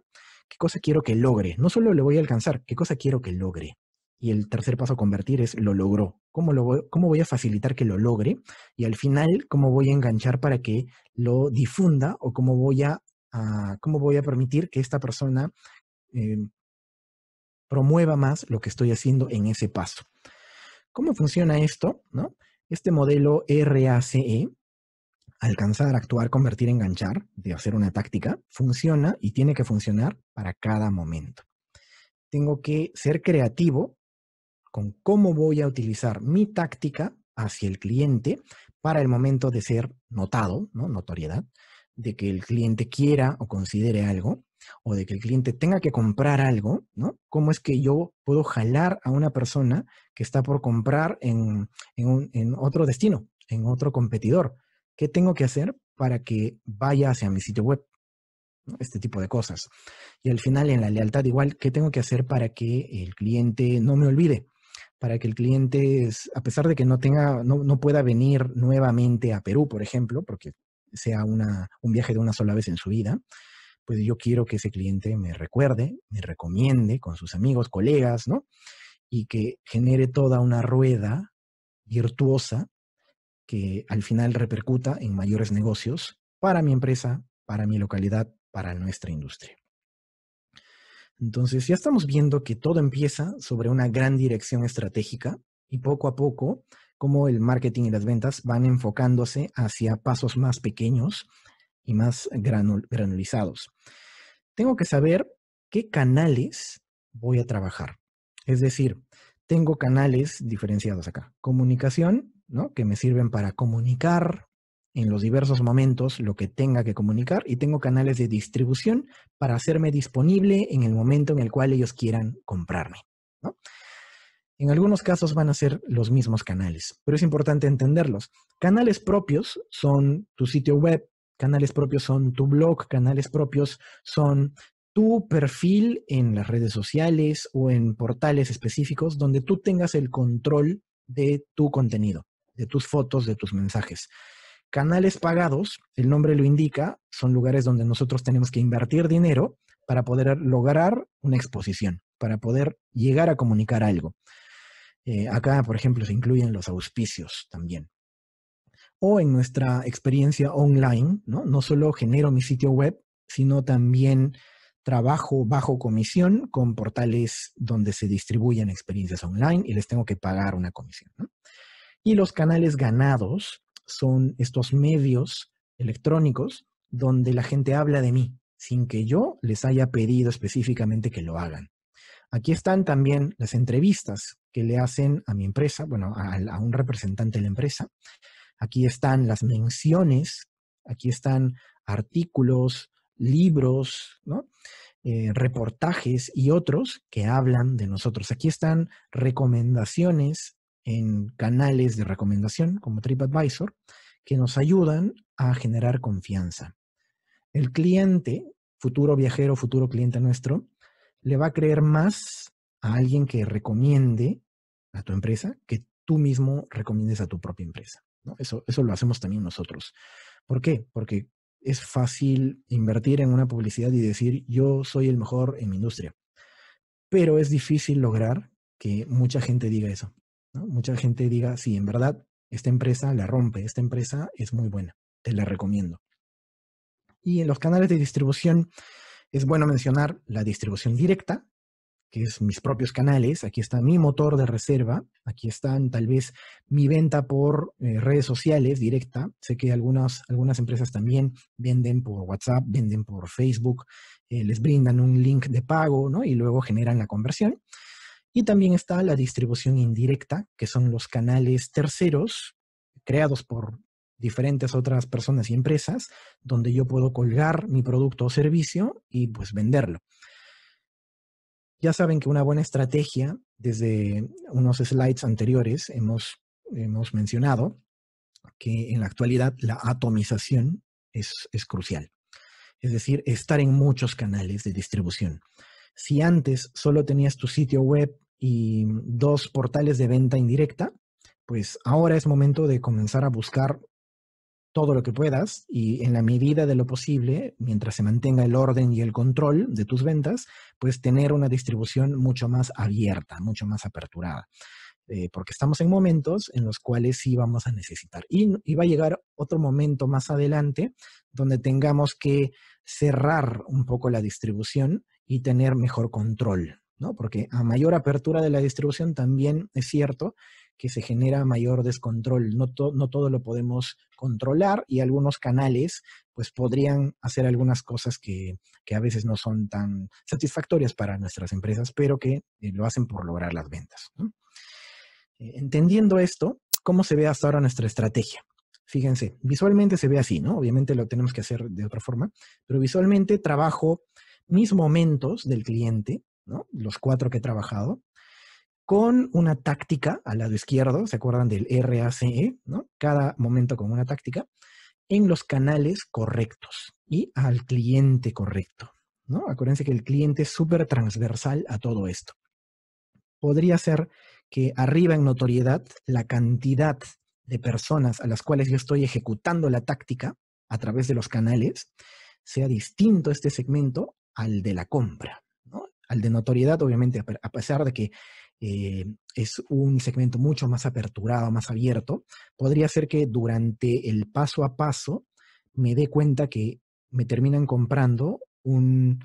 ¿Qué cosa quiero que logre? No solo le voy a alcanzar, ¿qué cosa quiero que logre? Y el tercer paso a convertir es lo logró. ¿Cómo, lo voy, ¿Cómo voy a facilitar que lo logre? Y al final, ¿cómo voy a enganchar para que lo difunda o cómo voy a, cómo voy a permitir que esta persona em, promueva más lo que estoy haciendo en ese paso. ¿Cómo funciona esto? ¿No? Este modelo RACE, alcanzar, actuar, convertir, enganchar, de hacer una táctica, funciona y tiene que funcionar para cada momento. Tengo que ser creativo con cómo voy a utilizar mi táctica hacia el cliente para el momento de ser notado, ¿no? Notoriedad, de que el cliente quiera o considere algo, o de que el cliente tenga que comprar algo, ¿no? ¿Cómo es que yo puedo jalar a una persona que está por comprar en, otro destino, en otro competidor? ¿Qué tengo que hacer para que vaya hacia mi sitio web? este tipo de cosas. Y al final, en la lealtad, igual, ¿qué tengo que hacer para que el cliente no me olvide? Para que el cliente, a pesar de que no tenga, no, no pueda venir nuevamente a Perú, por ejemplo, porque sea un viaje de una sola vez en su vida, pues yo quiero que ese cliente me recuerde, me recomiende con sus amigos, colegas, ¿no? Y que genere toda una rueda virtuosa que al final repercuta en mayores negocios para mi empresa, para mi localidad, para nuestra industria. Entonces, ya estamos viendo que todo empieza sobre una gran dirección estratégica y poco a poco cómo el marketing y las ventas van enfocándose hacia pasos más pequeños y más granulizados. Tengo que saber qué canales voy a trabajar. Es decir, tengo canales diferenciados acá. Comunicación, ¿no? Que me sirven para comunicar en los diversos momentos lo que tenga que comunicar y tengo canales de distribución para hacerme disponible en el momento en el cual ellos quieran comprarme. ¿no? En algunos casos van a ser los mismos canales, pero es importante entenderlos. Canales propios son tu sitio web, canales propios son tu blog, canales propios son tu perfil en las redes sociales o en portales específicos donde tú tengas el control de tu contenido, de tus fotos, de tus mensajes. Canales pagados, el nombre lo indica, son lugares donde nosotros tenemos que invertir dinero para poder lograr una exposición, para poder llegar a comunicar algo. Eh, acá, por ejemplo, se incluyen los auspicios también. O en nuestra experiencia online, ¿no? solo genero mi sitio web, sino también trabajo bajo comisión con portales donde se distribuyen experiencias online y les tengo que pagar una comisión. Y los canales ganados son estos medios electrónicos donde la gente habla de mí sin que yo les haya pedido específicamente que lo hagan. Aquí están también las entrevistas que le hacen a mi empresa, bueno, a, un representante de la empresa. Aquí están las menciones, aquí están artículos, libros, eh, reportajes y otros que hablan de nosotros. Aquí están recomendaciones en canales de recomendación como TripAdvisor que nos ayudan a generar confianza. El cliente, futuro viajero, futuro cliente nuestro, le va a creer más a alguien que recomiende a tu empresa que tú mismo recomiendes a tu propia empresa. Eso, eso lo hacemos también nosotros. ¿Por qué? Porque es fácil invertir en una publicidad y decir yo soy el mejor en mi industria. Pero es difícil lograr que mucha gente diga eso. Mucha gente diga, sí, en verdad, esta empresa la rompe, esta empresa es muy buena, te la recomiendo. Y en los canales de distribución es bueno mencionar la distribución directa, que es mis propios canales, aquí está mi motor de reserva, aquí están tal vez mi venta por eh, redes sociales directa, sé que algunas, algunas empresas también venden por WhatsApp, venden por Facebook, eh, les brindan un link de pago, Y luego generan la conversión. Y también está la distribución indirecta, que son los canales terceros creados por diferentes otras personas y empresas, donde yo puedo colgar mi producto o servicio y pues venderlo. Ya saben que una buena estrategia, desde unos slides anteriores hemos, hemos mencionado que en la actualidad la atomización es, es crucial. Es decir, estar en muchos canales de distribución. Si antes solo tenías tu sitio web y dos portales de venta indirecta, pues ahora es momento de comenzar a buscar todo lo que puedas y en la medida de lo posible, mientras se mantenga el orden y el control de tus ventas, pues tener una distribución mucho más abierta, mucho más aperturada. Eh, porque estamos en momentos en los cuales sí vamos a necesitar. Y, y va a llegar otro momento más adelante donde tengamos que cerrar un poco la distribución y tener mejor control, ¿no? Porque a mayor apertura de la distribución también es cierto que se genera mayor descontrol. No, no todo lo podemos controlar y algunos canales pues podrían hacer algunas cosas que, a veces no son tan satisfactorias para nuestras empresas, pero que eh, lo hacen por lograr las ventas. Eh, entendiendo esto, ¿cómo se ve hasta ahora nuestra estrategia? Fíjense, visualmente se ve así, ¿no? Obviamente lo tenemos que hacer de otra forma, pero visualmente trabajo mis momentos del cliente, ¿no? Los cuatro que he trabajado, con una táctica al lado izquierdo, ¿se acuerdan del RACE? ¿no? Cada momento con una táctica, en los canales correctos y al cliente correcto. ¿no? Acuérdense que el cliente es súper transversal a todo esto. Podría ser que arriba en notoriedad la cantidad de personas a las cuales yo estoy ejecutando la táctica a través de los canales sea distinto este segmento al de la compra, al de notoriedad, obviamente, a pesar de que eh, es un segmento mucho más aperturado, más abierto, podría ser que durante el paso a paso me dé cuenta que me terminan comprando un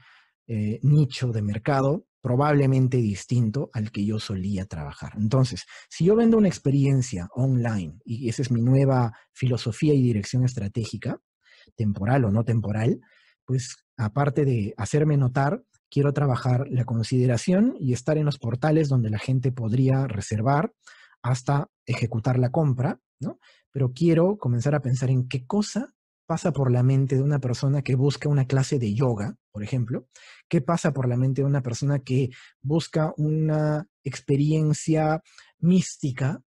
eh, nicho de mercado probablemente distinto al que yo solía trabajar. Entonces, si yo vendo una experiencia online, y esa es mi nueva filosofía y dirección estratégica, temporal o no temporal, pues aparte de hacerme notar, quiero trabajar la consideración y estar en los portales donde la gente podría reservar hasta ejecutar la compra, ¿no? Pero quiero comenzar a pensar en qué cosa pasa por la mente de una persona que busca una clase de yoga, por ejemplo, qué pasa por la mente de una persona que busca una experiencia mística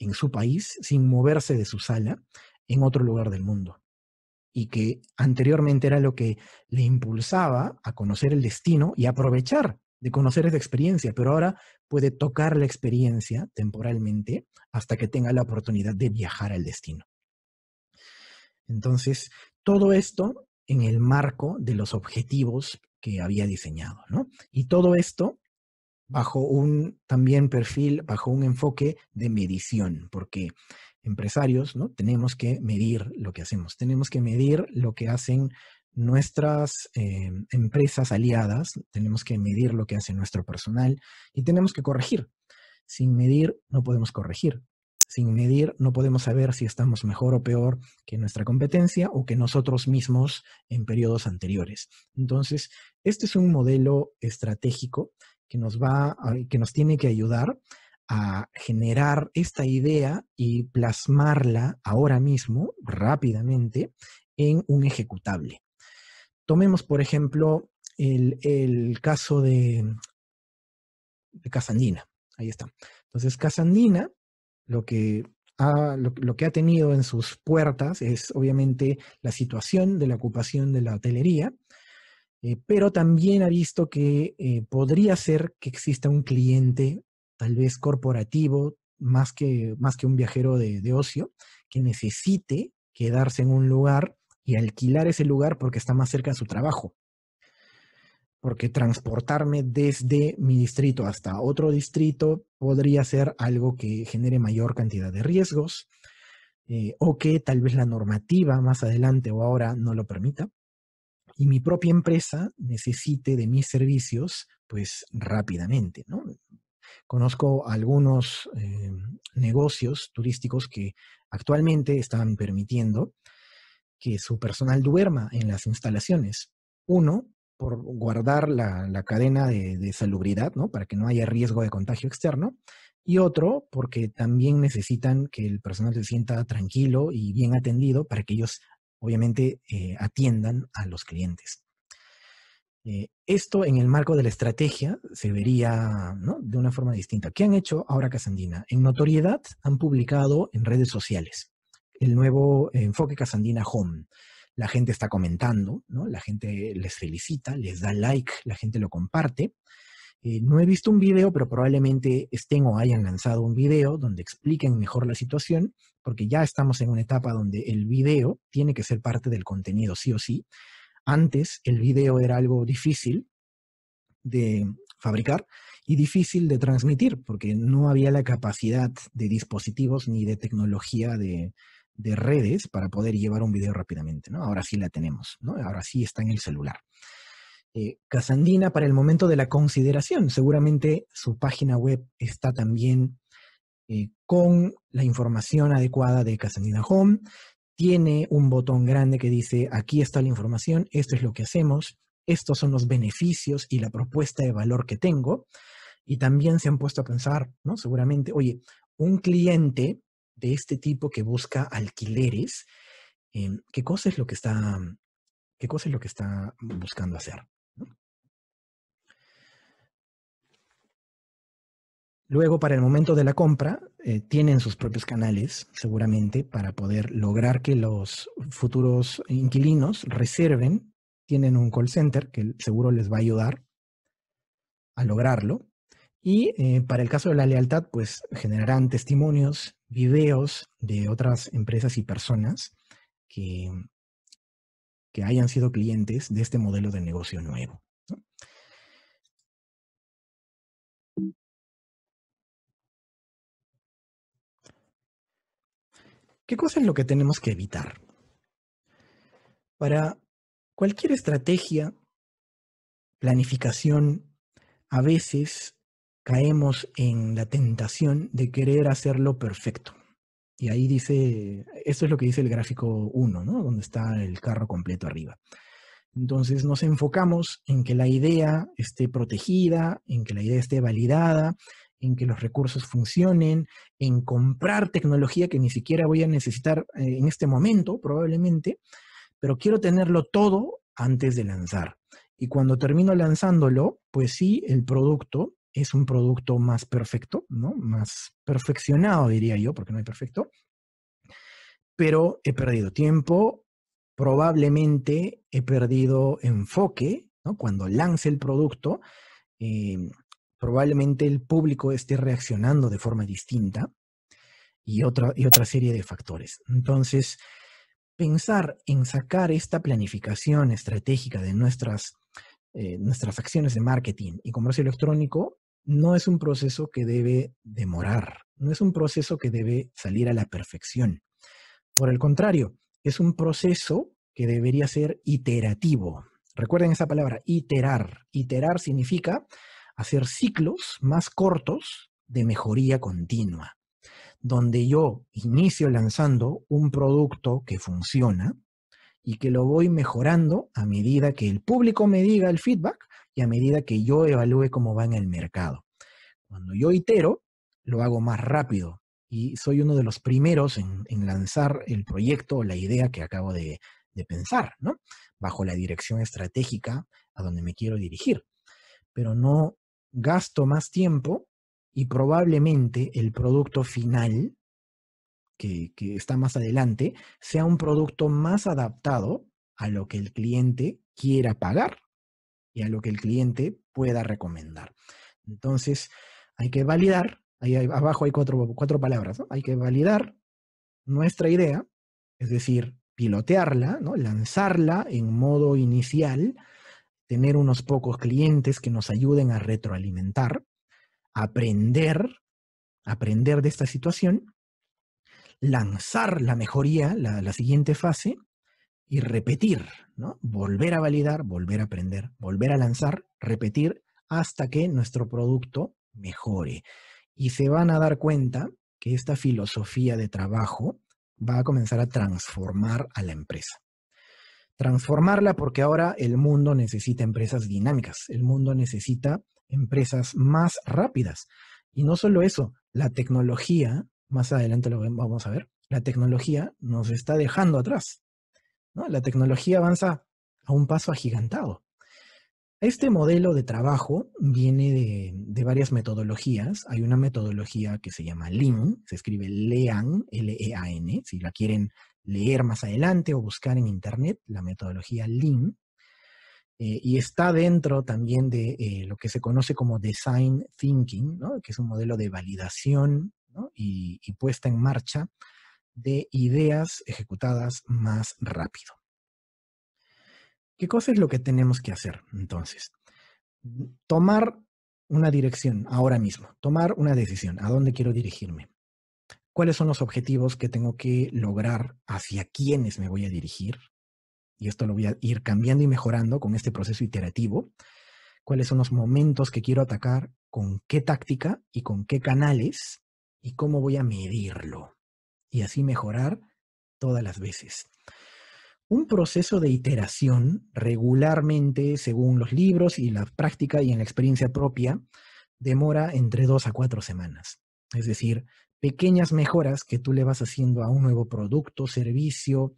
en su país sin moverse de su sala en otro lugar del mundo y que anteriormente era lo que le impulsaba a conocer el destino y aprovechar de conocer esa experiencia, pero ahora puede tocar la experiencia temporalmente hasta que tenga la oportunidad de viajar al destino. Entonces, todo esto en el marco de los objetivos que había diseñado, ¿no? Y todo esto bajo un también perfil, bajo un enfoque de medición, porque empresarios, ¿no? Tenemos que medir lo que hacemos, tenemos que medir lo que hacen nuestras eh, empresas aliadas, tenemos que medir lo que hace nuestro personal y tenemos que corregir. Sin medir no podemos corregir. Sin medir no podemos saber si estamos mejor o peor que nuestra competencia o que nosotros mismos en periodos anteriores. Entonces, este es un modelo estratégico que nos va, que nos tiene que ayudar a generar esta idea y plasmarla ahora mismo rápidamente en un ejecutable. Tomemos, por ejemplo, el, caso de, Casandina. Ahí está. Entonces, Casandina lo que, ha, que ha tenido en sus puertas es obviamente la situación de la ocupación de la hotelería, eh, pero también ha visto que eh, podría ser que exista un cliente tal vez corporativo, más que, más que un viajero de, ocio, que necesite quedarse en un lugar y alquilar ese lugar porque está más cerca de su trabajo. Porque transportarme desde mi distrito hasta otro distrito podría ser algo que genere mayor cantidad de riesgos eh, o que tal vez la normativa más adelante o ahora no lo permita. Y mi propia empresa necesite de mis servicios pues rápidamente, ¿no? Conozco algunos eh, negocios turísticos que actualmente están permitiendo que su personal duerma en las instalaciones. Uno, por guardar la, cadena de, salubridad, ¿no? Para que no haya riesgo de contagio externo. Y otro, porque también necesitan que el personal se sienta tranquilo y bien atendido para que ellos, obviamente, eh, atiendan a los clientes. Eh, esto en el marco de la estrategia se vería de una forma distinta. ¿Qué han hecho ahora Casandina? En notoriedad han publicado en redes sociales el nuevo enfoque Casandina Home. La gente está comentando, la gente les felicita, les da like, la gente lo comparte. Eh, no he visto un video, pero probablemente estén o hayan lanzado un video donde expliquen mejor la situación, porque ya estamos en una etapa donde el video tiene que ser parte del contenido sí o sí antes el video era algo difícil de fabricar y difícil de transmitir porque no había la capacidad de dispositivos ni de tecnología de, redes para poder llevar un video rápidamente. ¿no? Ahora sí la tenemos, ¿no? ahora sí está en el celular. Eh, Casandina para el momento de la consideración. Seguramente su página web está también eh, con la información adecuada de Casandina Home tiene un botón grande que dice, aquí está la información, esto es lo que hacemos, estos son los beneficios y la propuesta de valor que tengo. Y también se han puesto a pensar, ¿no? Seguramente, oye, un cliente de este tipo que busca alquileres, eh, ¿qué cosa es lo que está, qué cosa es lo que está buscando hacer? Luego, para el momento de la compra, eh, tienen sus propios canales, seguramente, para poder lograr que los futuros inquilinos reserven. Tienen un call center que seguro les va a ayudar a lograrlo. Y eh, para el caso de la lealtad, pues generarán testimonios, videos de otras empresas y personas que hayan sido clientes de este modelo de negocio nuevo. ¿Qué cosa es lo que tenemos que evitar? Para cualquier estrategia, planificación, a veces caemos en la tentación de querer hacerlo perfecto. Y ahí dice, esto es lo que dice el gráfico 1, ¿no? Donde está el carro completo arriba. Entonces nos enfocamos en que la idea esté protegida, en que la idea esté validada, en que los recursos funcionen, en comprar tecnología que ni siquiera voy a necesitar eh, en este momento, probablemente, pero quiero tenerlo todo antes de lanzar. Y cuando termino lanzándolo, pues sí, el producto es un producto más perfecto, ¿no? Más perfeccionado, diría yo, porque no hay perfecto. Pero he perdido tiempo, probablemente he perdido enfoque, ¿no? Cuando lance el producto, em, probablemente el público esté reaccionando de forma distinta y otra, y otra serie de factores. Entonces, pensar en sacar esta planificación estratégica de nuestras, eh, nuestras acciones de marketing y comercio electrónico no es un proceso que debe demorar, no es un proceso que debe salir a la perfección. Por el contrario, es un proceso que debería ser iterativo. Recuerden esa palabra, iterar. Iterar significa hacer ciclos más cortos de mejoría continua, donde yo inicio lanzando un producto que funciona y que lo voy mejorando a medida que el público me diga el feedback y a medida que yo evalúe cómo va en el mercado. Cuando yo itero, lo hago más rápido y soy uno de los primeros en, lanzar el proyecto o la idea que acabo de, pensar, ¿no? Bajo la dirección estratégica a donde me quiero dirigir. Pero no gasto más tiempo y probablemente el producto final, que, está más adelante, sea un producto más adaptado a lo que el cliente quiera pagar y a lo que el cliente pueda recomendar. Entonces, hay que validar, ahí abajo hay cuatro, cuatro palabras, hay que validar nuestra idea, es decir, pilotearla, ¿no? lanzarla en modo inicial tener unos pocos clientes que nos ayuden a retroalimentar, aprender, aprender de esta situación, lanzar la mejoría, la, la siguiente fase, y repetir, ¿no? Volver a validar, volver a aprender, volver a lanzar, repetir hasta que nuestro producto mejore. Y se van a dar cuenta que esta filosofía de trabajo va a comenzar a transformar a la empresa transformarla porque ahora el mundo necesita empresas dinámicas, el mundo necesita empresas más rápidas. Y no solo eso, la tecnología, más adelante lo vamos a ver, la tecnología nos está dejando atrás. La tecnología avanza a un paso agigantado. Este modelo de trabajo viene de, varias metodologías. Hay una metodología que se llama Lean, se escribe LEAN, L-E-A-N, si la quieren leer más adelante o buscar en internet, la metodología Lean, eh, y está dentro también de eh, lo que se conoce como Design Thinking, que es un modelo de validación y puesta en marcha de ideas ejecutadas más rápido. ¿Qué cosa es lo que tenemos que hacer entonces? Tomar una dirección ahora mismo, tomar una decisión, a dónde quiero dirigirme cuáles son los objetivos que tengo que lograr, hacia quiénes me voy a dirigir. Y esto lo voy a ir cambiando y mejorando con este proceso iterativo. Cuáles son los momentos que quiero atacar, con qué táctica y con qué canales y cómo voy a medirlo. Y así mejorar todas las veces. Un proceso de iteración regularmente, según los libros y la práctica y en la experiencia propia, demora entre dos a cuatro semanas. Es decir, pequeñas mejoras que tú le vas haciendo a un nuevo producto, servicio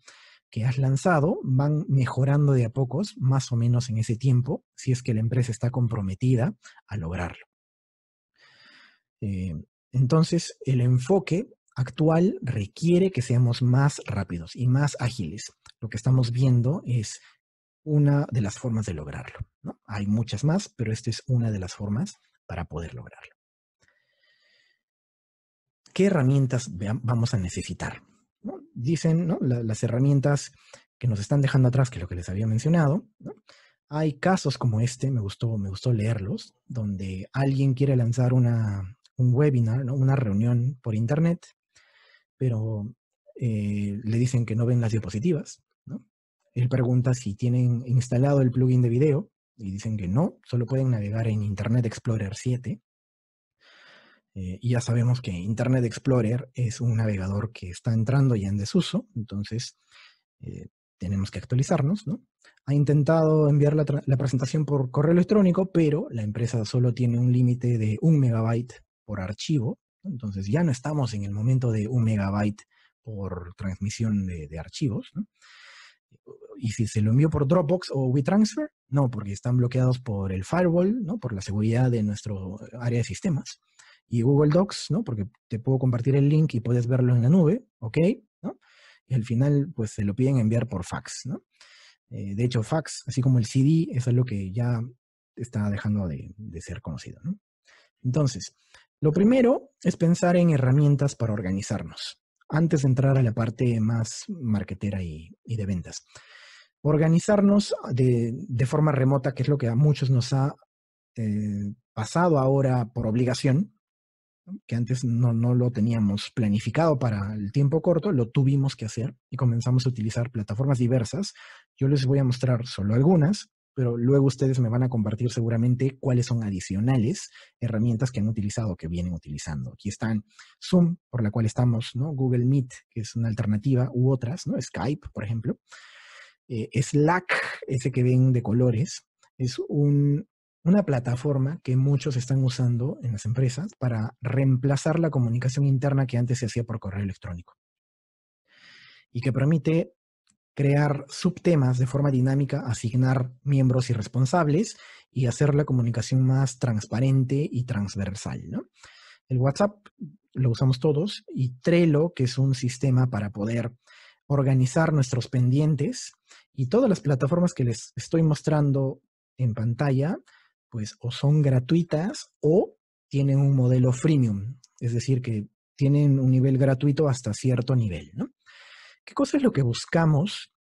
que has lanzado, van mejorando de a pocos, más o menos en ese tiempo, si es que la empresa está comprometida a lograrlo. Eh, entonces, el enfoque actual requiere que seamos más rápidos y más ágiles. Lo que estamos viendo es una de las formas de lograrlo. Hay muchas más, pero esta es una de las formas para poder lograrlo. ¿qué herramientas vamos a necesitar? Dicen las herramientas que nos están dejando atrás, que es lo que les había mencionado. Hay casos como este, me gustó, me gustó leerlos, donde alguien quiere lanzar una, un webinar, una reunión por internet, pero eh, le dicen que no ven las diapositivas. Él pregunta si tienen instalado el plugin de video y dicen que no, solo pueden navegar en Internet Explorer 7. Eh, y ya sabemos que Internet Explorer es un navegador que está entrando ya en desuso, entonces eh, tenemos que actualizarnos, Ha intentado enviar la, presentación por correo electrónico, pero la empresa solo tiene un límite de un megabyte por archivo, entonces ya no estamos en el momento de un megabyte por transmisión de, archivos, Y si se lo envió por Dropbox o WeTransfer, no, porque están bloqueados por el firewall, Por la seguridad de nuestro área de sistemas y Google Docs, ¿no? Porque te puedo compartir el link y puedes verlo en la nube, ¿ok? Y al final, pues se lo piden enviar por fax, ¿no? Eh, de hecho, fax, así como el CD, es lo que ya está dejando de, ser conocido, ¿no? Entonces, lo primero es pensar en herramientas para organizarnos, antes de entrar a la parte más marketera y, de ventas. Organizarnos de, forma remota, que es lo que a muchos nos ha eh, pasado ahora por obligación, que antes no, no lo teníamos planificado para el tiempo corto, lo tuvimos que hacer y comenzamos a utilizar plataformas diversas. Yo les voy a mostrar solo algunas, pero luego ustedes me van a compartir seguramente cuáles son adicionales herramientas que han utilizado, que vienen utilizando. Aquí están Zoom, por la cual estamos, ¿no? Google Meet, que es una alternativa, u otras, ¿no? Skype, por ejemplo. Eh, Slack, ese que ven de colores, es un, una plataforma que muchos están usando en las empresas para reemplazar la comunicación interna que antes se hacía por correo electrónico y que permite crear subtemas de forma dinámica, asignar miembros y responsables y hacer la comunicación más transparente y transversal. El WhatsApp lo usamos todos y Trello, que es un sistema para poder organizar nuestros pendientes y todas las plataformas que les estoy mostrando en pantalla pues o son gratuitas o tienen un modelo freemium, es decir, que tienen un nivel gratuito hasta cierto nivel, ¿no? ¿Qué cosa es lo que buscamos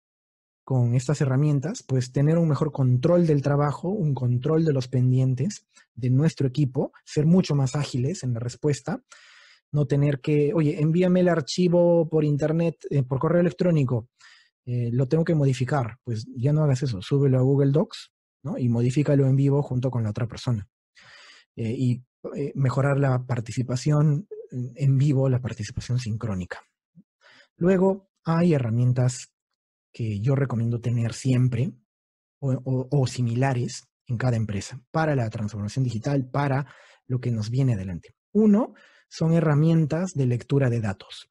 con estas herramientas? Pues tener un mejor control del trabajo, un control de los pendientes de nuestro equipo, ser mucho más ágiles en la respuesta, no tener que, oye, envíame el archivo por internet, eh, por correo electrónico, eh, lo tengo que modificar. Pues ya no hagas eso, súbelo a Google Docs, y modifícalo en vivo junto con la otra persona. Eh, y eh, mejorar la participación en vivo, la participación sincrónica. Luego hay herramientas que yo recomiendo tener siempre o, o similares en cada empresa para la transformación digital, para lo que nos viene adelante. Uno son herramientas de lectura de datos,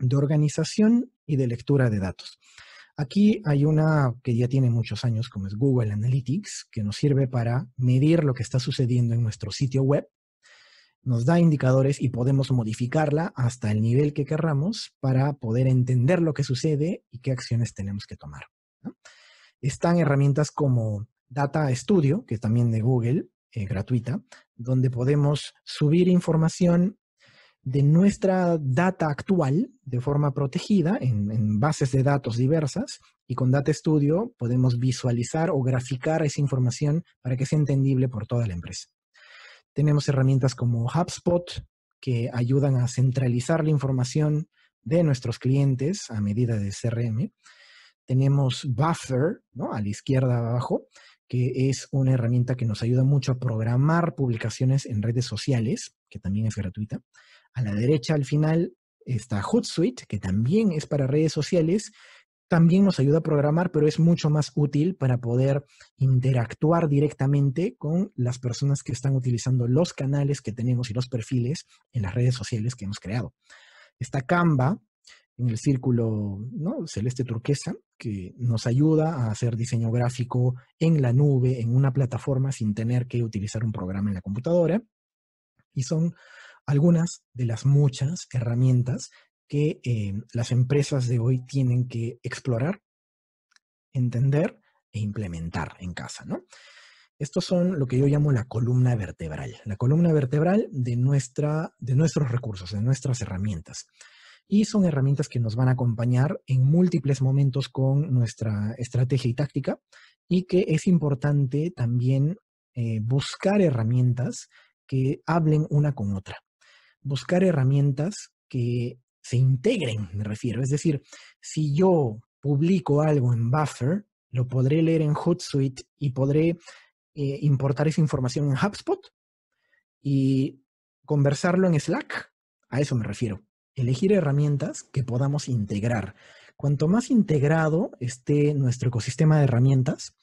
de organización y de lectura de datos. Aquí hay una que ya tiene muchos años, como es Google Analytics, que nos sirve para medir lo que está sucediendo en nuestro sitio web. Nos da indicadores y podemos modificarla hasta el nivel que querramos para poder entender lo que sucede y qué acciones tenemos que tomar. Están herramientas como Data Studio, que es también de Google, eh, gratuita, donde podemos subir información de nuestra data actual de forma protegida en, bases de datos diversas y con Data Studio podemos visualizar o graficar esa información para que sea entendible por toda la empresa. Tenemos herramientas como HubSpot que ayudan a centralizar la información de nuestros clientes a medida de CRM. Tenemos Buffer, ¿no? a la izquierda abajo, que es una herramienta que nos ayuda mucho a programar publicaciones en redes sociales, que también es gratuita. A la derecha, al final, está Hootsuite, que también es para redes sociales. También nos ayuda a programar, pero es mucho más útil para poder interactuar directamente con las personas que están utilizando los canales que tenemos y los perfiles en las redes sociales que hemos creado. Está Canva, en el círculo ¿no? celeste turquesa, que nos ayuda a hacer diseño gráfico en la nube, en una plataforma, sin tener que utilizar un programa en la computadora. Y son algunas de las muchas herramientas que eh, las empresas de hoy tienen que explorar, entender e implementar en casa, ¿no? Estos son lo que yo llamo la columna vertebral, la columna vertebral de, nuestra, de nuestros recursos, de nuestras herramientas. Y son herramientas que nos van a acompañar en múltiples momentos con nuestra estrategia y táctica y que es importante también eh, buscar herramientas que hablen una con otra, buscar herramientas que se integren, me refiero. Es decir, si yo publico algo en Buffer, lo podré leer en Hootsuite y podré eh, importar esa información en HubSpot y conversarlo en Slack. A eso me refiero. Elegir herramientas que podamos integrar. Cuanto más integrado esté nuestro ecosistema de herramientas,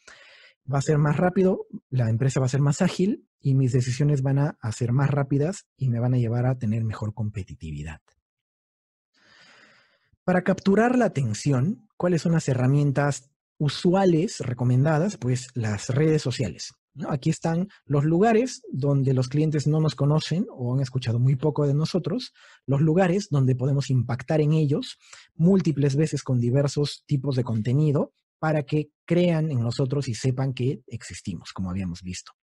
va a ser más rápido, la empresa va a ser más ágil y mis decisiones van a, ser más rápidas y me van a llevar a tener mejor competitividad. Para capturar la atención, ¿cuáles son las herramientas usuales recomendadas? Pues las redes sociales. Aquí están los lugares donde los clientes no nos conocen o han escuchado muy poco de nosotros, los lugares donde podemos impactar en ellos múltiples veces con diversos tipos de contenido para que crean en nosotros y sepan que existimos, como habíamos visto.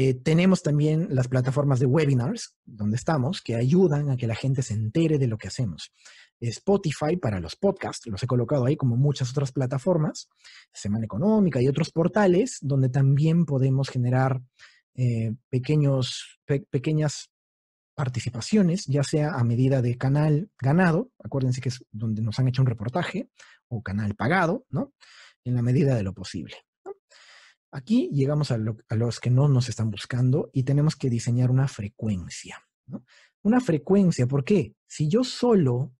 Eh, tenemos también las plataformas de webinars, donde estamos, que ayudan a que la gente se entere de lo que hacemos. Spotify para los podcasts, los he colocado ahí como muchas otras plataformas, Semana Económica y otros portales, donde también podemos generar eh, pequeños, pequeñas participaciones, ya sea a medida de canal ganado, acuérdense que es donde nos han hecho un reportaje, o canal pagado, ¿no? En la medida de lo posible. Aquí llegamos a, los que no nos están buscando y tenemos que diseñar una frecuencia. Una frecuencia, ¿por qué? Si yo solo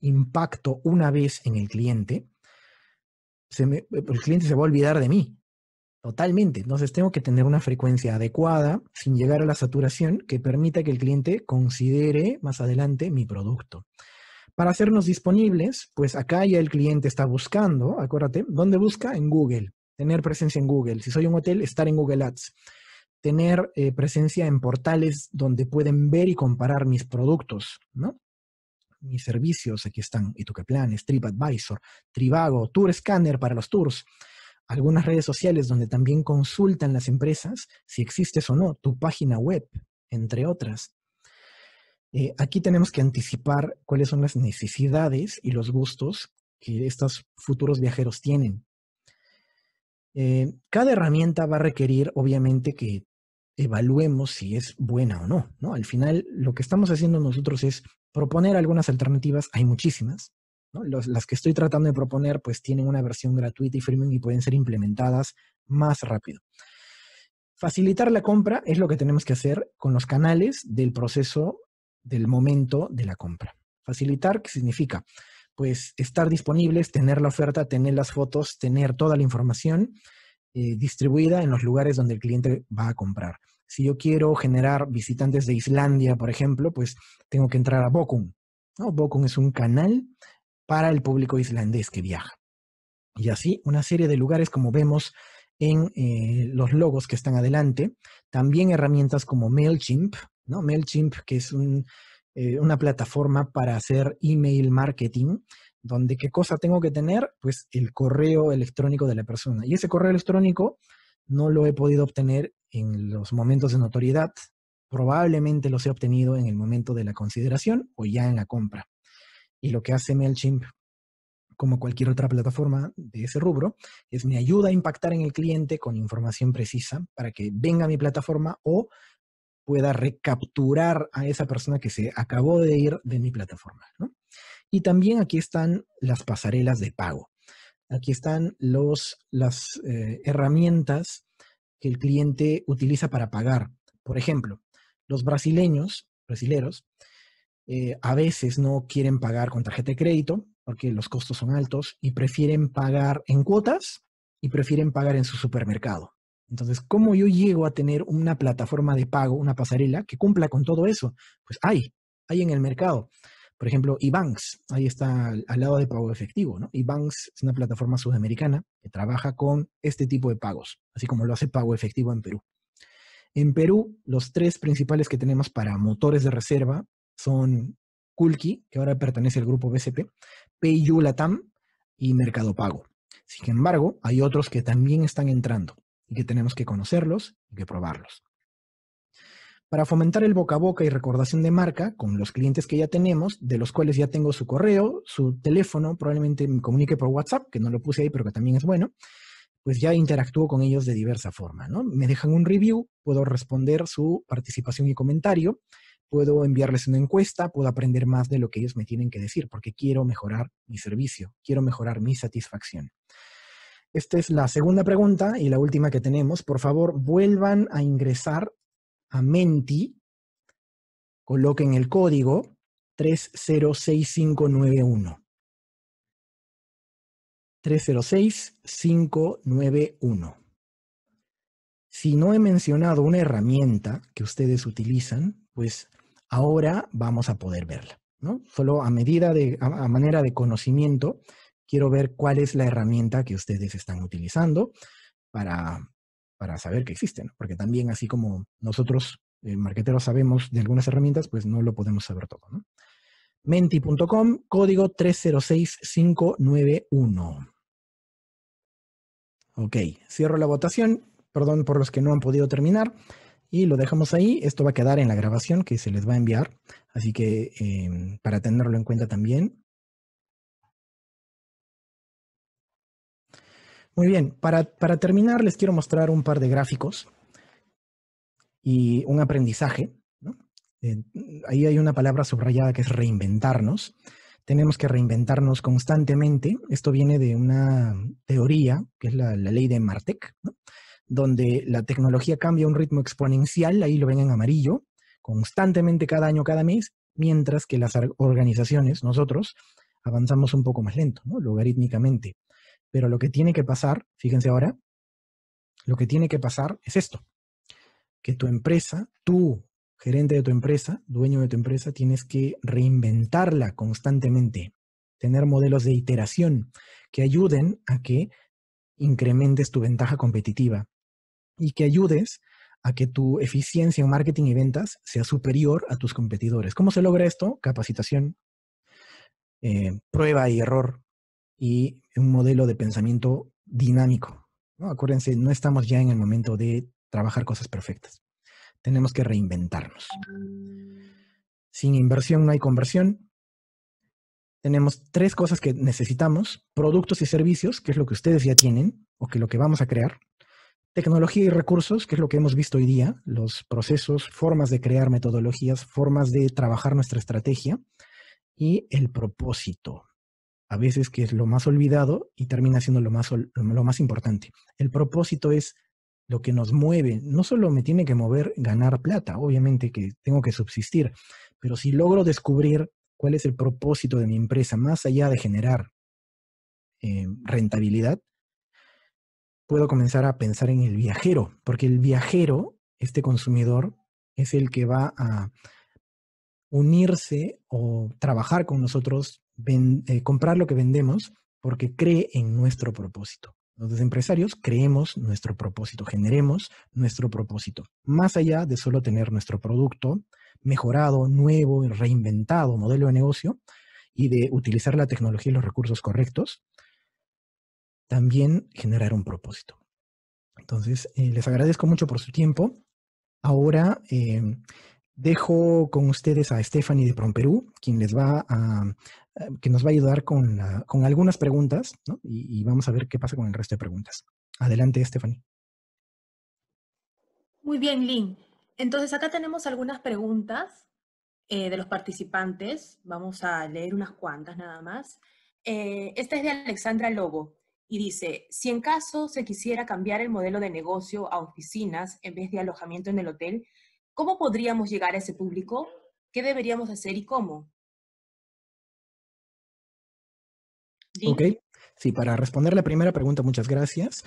impacto una vez en el cliente, el cliente se va a olvidar de mí. Totalmente. Entonces tengo que tener una frecuencia adecuada sin llegar a la saturación que permita que el cliente considere más adelante mi producto. Para hacernos disponibles, pues acá ya el cliente está buscando, acuérdate, ¿dónde busca? En Google tener presencia en Google. Si soy un hotel, estar en Google Ads. Tener eh, presencia en portales donde pueden ver y comparar mis productos, ¿no? Mis servicios, aquí están, y tú qué planes, TripAdvisor, Trivago, Tour Scanner para los tours, algunas redes sociales donde también consultan las empresas si existes o no, tu página web, entre otras. Eh, aquí tenemos que anticipar cuáles son las necesidades y los gustos que estos futuros viajeros tienen. Eh, cada herramienta va a requerir, obviamente, que evaluemos si es buena o no, Al final, lo que estamos haciendo nosotros es proponer algunas alternativas, hay muchísimas, las que estoy tratando de proponer, pues tienen una versión gratuita y freemium y pueden ser implementadas más rápido. Facilitar la compra es lo que tenemos que hacer con los canales del proceso del momento de la compra. Facilitar, ¿qué significa? pues estar disponibles, tener la oferta, tener las fotos, tener toda la información eh, distribuida en los lugares donde el cliente va a comprar. Si yo quiero generar visitantes de Islandia, por ejemplo, pues tengo que entrar a Bokum. ¿no? es un canal para el público islandés que viaja. Y así una serie de lugares como vemos en eh, los logos que están adelante. También herramientas como MailChimp, ¿no? MailChimp, que es un, eh, una plataforma para hacer email marketing, donde qué cosa tengo que tener, pues el correo electrónico de la persona. Y ese correo electrónico no lo he podido obtener en los momentos de notoriedad, probablemente los he obtenido en el momento de la consideración o ya en la compra. Y lo que hace MailChimp, como cualquier otra plataforma de ese rubro, es me ayuda a impactar en el cliente con información precisa para que venga a mi plataforma o pueda recapturar a esa persona que se acabó de ir de mi plataforma. ¿no? Y también aquí están las pasarelas de pago. Aquí están los, las eh, herramientas que el cliente utiliza para pagar. Por ejemplo, los brasileños, brasileros, eh, a veces no quieren pagar con tarjeta de crédito porque los costos son altos y prefieren pagar en cuotas y prefieren pagar en su supermercado. Entonces, ¿cómo yo llego a tener una plataforma de pago, una pasarela que cumpla con todo eso? Pues hay, hay en el mercado. Por ejemplo, eBanks, ahí está al lado de pago efectivo, ¿no? eBanks es una plataforma sudamericana que trabaja con este tipo de pagos, así como lo hace pago efectivo en Perú. En Perú, los tres principales que tenemos para motores de reserva son Kulki, que ahora pertenece al grupo BCP, Payulatam y Mercado Pago. Sin embargo, hay otros que también están entrando y que tenemos que conocerlos y que probarlos. Para fomentar el boca a boca y recordación de marca con los clientes que ya tenemos, de los cuales ya tengo su correo, su teléfono, probablemente me comunique por WhatsApp, que no lo puse ahí, pero que también es bueno, pues ya interactúo con ellos de diversa forma, ¿no? Me dejan un review, puedo responder su participación y comentario, puedo enviarles una encuesta, puedo aprender más de lo que ellos me tienen que decir, porque quiero mejorar mi servicio, quiero mejorar mi satisfacción. Esta es la segunda pregunta y la última que tenemos. Por favor, vuelvan a ingresar a Menti, coloquen el código 306591. 306591. Si no he mencionado una herramienta que ustedes utilizan, pues ahora vamos a poder verla. ¿no? Solo a medida de, a manera de conocimiento, Quiero ver cuál es la herramienta que ustedes están utilizando para, saber que existen, porque también así como nosotros, eh, marqueteros, sabemos de algunas herramientas, pues no lo podemos saber todo. Menti.com, código 306591. Ok, cierro la votación, perdón por los que no han podido terminar, y lo dejamos ahí. Esto va a quedar en la grabación que se les va a enviar, así que eh, para tenerlo en cuenta también. Muy bien, para, terminar les quiero mostrar un par de gráficos y un aprendizaje. ahí hay una palabra subrayada que es reinventarnos. Tenemos que reinventarnos constantemente. Esto viene de una teoría, que es la, ley de Martek, donde la tecnología cambia a un ritmo exponencial, ahí lo ven en amarillo, constantemente cada año, cada mes, mientras que las organizaciones, nosotros, avanzamos un poco más lento, logarítmicamente. Pero lo que tiene que pasar, fíjense ahora, lo que tiene que pasar es esto, que tu empresa, tú, gerente de tu empresa, dueño de tu empresa, tienes que reinventarla constantemente, tener modelos de iteración que ayuden a que incrementes tu ventaja competitiva y que ayudes a que tu eficiencia en marketing y ventas sea superior a tus competidores. ¿Cómo se logra esto? Capacitación, eh, prueba y error, y un modelo de pensamiento dinámico. Acuérdense, no estamos ya en el momento de trabajar cosas perfectas. Tenemos que reinventarnos. Sin inversión no hay conversión. Tenemos tres cosas que necesitamos. Productos y servicios, que es lo que ustedes ya tienen o que lo que vamos a crear. Tecnología y recursos, que es lo que hemos visto hoy día. Los procesos, formas de crear metodologías, formas de trabajar nuestra estrategia. Y el propósito, a veces que es lo más olvidado y termina siendo lo más, lo más importante. El propósito es lo que nos mueve. No solo me tiene que mover ganar plata, obviamente que tengo que subsistir, pero si logro descubrir cuál es el propósito de mi empresa, más allá de generar eh, rentabilidad, puedo comenzar a pensar en el viajero, porque el viajero, este consumidor, es el que va a unirse o trabajar con nosotros eh, comprar lo que vendemos porque cree en nuestro propósito. Los empresarios creemos nuestro propósito, generemos nuestro propósito, más allá de solo tener nuestro producto mejorado, nuevo, reinventado, modelo de negocio, y de utilizar la tecnología y los recursos correctos, también generar un propósito. Entonces, eh, les agradezco mucho por su tiempo. Ahora eh, dejo con ustedes a Stephanie de Promperú, quien les va a, Em, que nos va a ayudar con, ah, algunas preguntas ¿no? y, vamos a ver qué pasa con el resto de preguntas. Adelante, Stephanie. Muy bien, Lynn. Entonces, acá tenemos algunas preguntas eh, de los participantes. Vamos a leer unas cuantas nada más. Eh, esta es de Alexandra Lobo y dice, si en caso se quisiera cambiar el modelo de negocio a oficinas en vez de alojamiento en el hotel, ¿cómo podríamos llegar a ese público? ¿Qué deberíamos hacer y cómo? Ok, sí, para responder la primera pregunta, muchas gracias.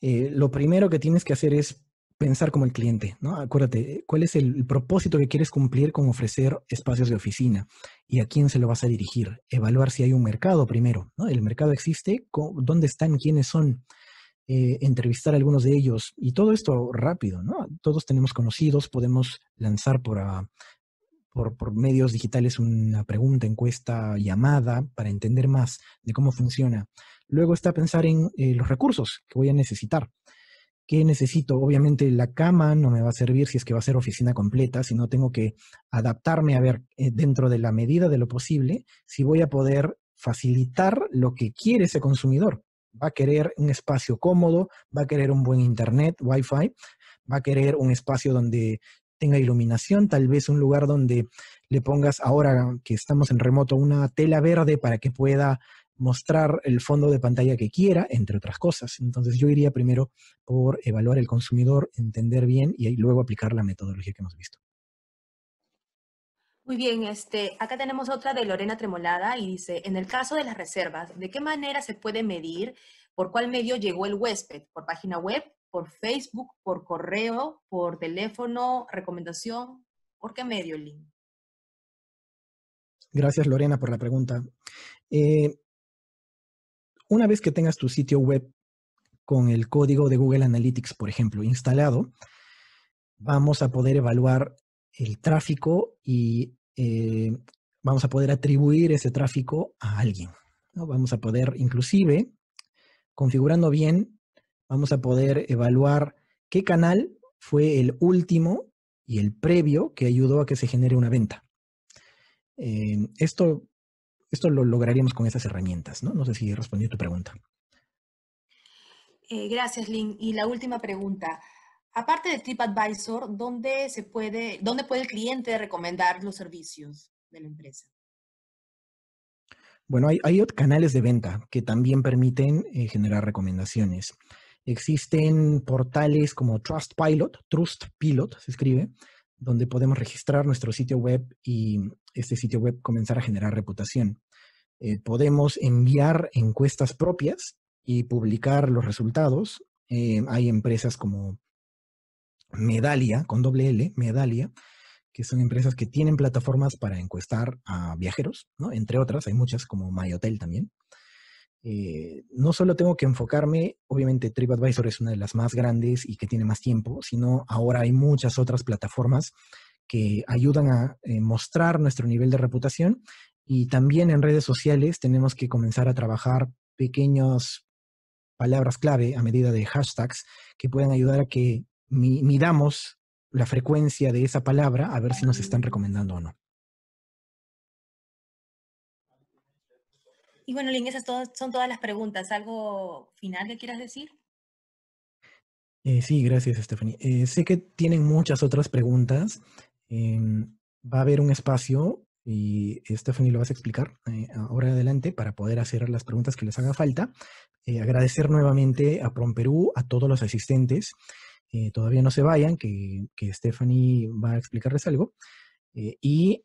Eh, lo primero que tienes que hacer es pensar como el cliente, ¿no? Acuérdate, ¿cuál es el propósito que quieres cumplir con ofrecer espacios de oficina? ¿Y a quién se lo vas a dirigir? Evaluar si hay un mercado primero, ¿no? ¿El mercado existe? ¿Dónde están? ¿Quiénes son? Eh, entrevistar a algunos de ellos y todo esto rápido, ¿no? Todos tenemos conocidos, podemos lanzar por a, ah, por, medios digitales una pregunta, encuesta, llamada, para entender más de cómo funciona. Luego está pensar en eh, los recursos que voy a necesitar. ¿Qué necesito? Obviamente la cama no me va a servir si es que va a ser oficina completa, sino tengo que adaptarme a ver eh, dentro de la medida de lo posible si voy a poder facilitar lo que quiere ese consumidor. Va a querer un espacio cómodo, va a querer un buen internet, wifi, va a querer un espacio donde tenga iluminación, tal vez un lugar donde le pongas ahora que estamos en remoto una tela verde para que pueda mostrar el fondo de pantalla que quiera, entre otras cosas. Entonces yo iría primero por evaluar el consumidor, entender bien y luego aplicar la metodología que hemos visto. Muy bien, este, acá tenemos otra de Lorena Tremolada y dice, en el caso de las reservas, ¿de qué manera se puede medir por cuál medio llegó el huésped? ¿Por página web, por Facebook, por correo, por teléfono, recomendación? ¿Por qué medio, Link? Gracias, Lorena, por la pregunta. Eh, una vez que tengas tu sitio web con el código de Google Analytics, por ejemplo, instalado, vamos a poder evaluar el tráfico y eh, vamos a poder atribuir ese tráfico a alguien. Vamos a poder, inclusive, configurando bien vamos a poder evaluar qué canal fue el último y el previo que ayudó a que se genere una venta. Eh, esto, esto lo lograríamos con esas herramientas, ¿no? No sé si respondí a tu pregunta. Eh, gracias, Lynn. Y la última pregunta. Aparte de TripAdvisor, ¿dónde, se puede, ¿dónde puede el cliente recomendar los servicios de la empresa? Bueno, hay, hay canales de venta que también permiten eh, generar recomendaciones. Existen portales como Trustpilot, Trustpilot se escribe, donde podemos registrar nuestro sitio web y este sitio web comenzar a generar reputación. Eh, podemos enviar encuestas propias y publicar los resultados. Eh, hay empresas como Medalia, con doble L, Medalia, que son empresas que tienen plataformas para encuestar a viajeros, entre otras, hay muchas como MyHotel también. Eh, no solo tengo que enfocarme, obviamente TripAdvisor es una de las más grandes y que tiene más tiempo, sino ahora hay muchas otras plataformas que ayudan a eh, mostrar nuestro nivel de reputación y también en redes sociales tenemos que comenzar a trabajar pequeñas palabras clave a medida de hashtags que puedan ayudar a que midamos la frecuencia de esa palabra a ver si nos están recomendando o no. Y bueno, Lin, esas son todas las preguntas. ¿Algo final que quieras decir? Eh, sí, gracias, Stephanie. Eh, sé que tienen muchas otras preguntas. Em, va a haber un espacio y Stephanie lo vas a explicar eh, ahora adelante para poder hacer las preguntas que les haga falta. agradecer nuevamente a Perú a todos los asistentes. todavía no se vayan, que, que, Stephanie va a explicarles algo. y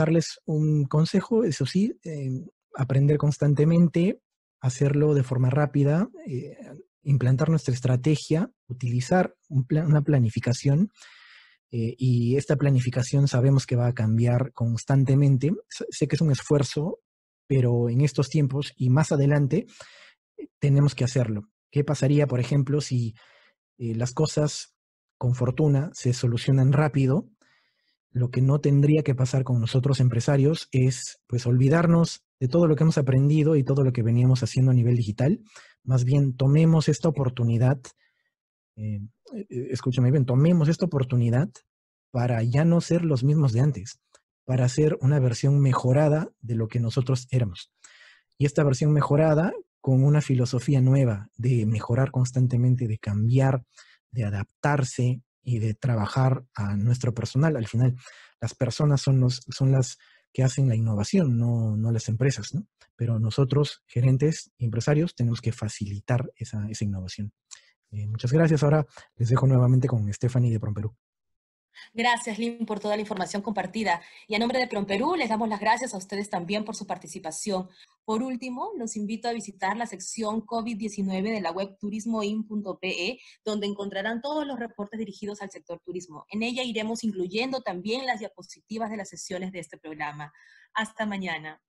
darles un consejo, eso sí, em, aprender constantemente, hacerlo de forma rápida, eh, implantar nuestra estrategia, utilizar una planificación. Eh, y esta planificación sabemos que va a cambiar constantemente. Sé que es un esfuerzo, pero en estos tiempos y más adelante eh, tenemos que hacerlo. ¿Qué pasaría, por ejemplo, si las cosas con fortuna se solucionan rápido lo que no tendría que pasar con nosotros empresarios es pues olvidarnos de todo lo que hemos aprendido y todo lo que veníamos haciendo a nivel digital. Más bien, tomemos esta oportunidad, eh, eh, escúchame bien, tomemos esta oportunidad para ya no ser los mismos de antes, para ser una versión mejorada de lo que nosotros éramos. Y esta versión mejorada con una filosofía nueva de mejorar constantemente, de cambiar, de adaptarse, y de trabajar a nuestro personal. Al final, las personas son, los, son las que hacen la innovación, no, las empresas, ¿no? Pero nosotros, gerentes, empresarios, tenemos que facilitar esa, esa innovación. Eh, muchas gracias. Ahora les dejo nuevamente con Stephanie de Promperú. Gracias, Lynn, por toda la información compartida. Y a nombre de PROMPERÚ Perú, les damos las gracias a ustedes también por su participación. Por último, los invito a visitar la sección COVID-19 de la web turismoin.pe, donde encontrarán todos los reportes dirigidos al sector turismo. En ella iremos incluyendo también las diapositivas de las sesiones de este programa. Hasta mañana.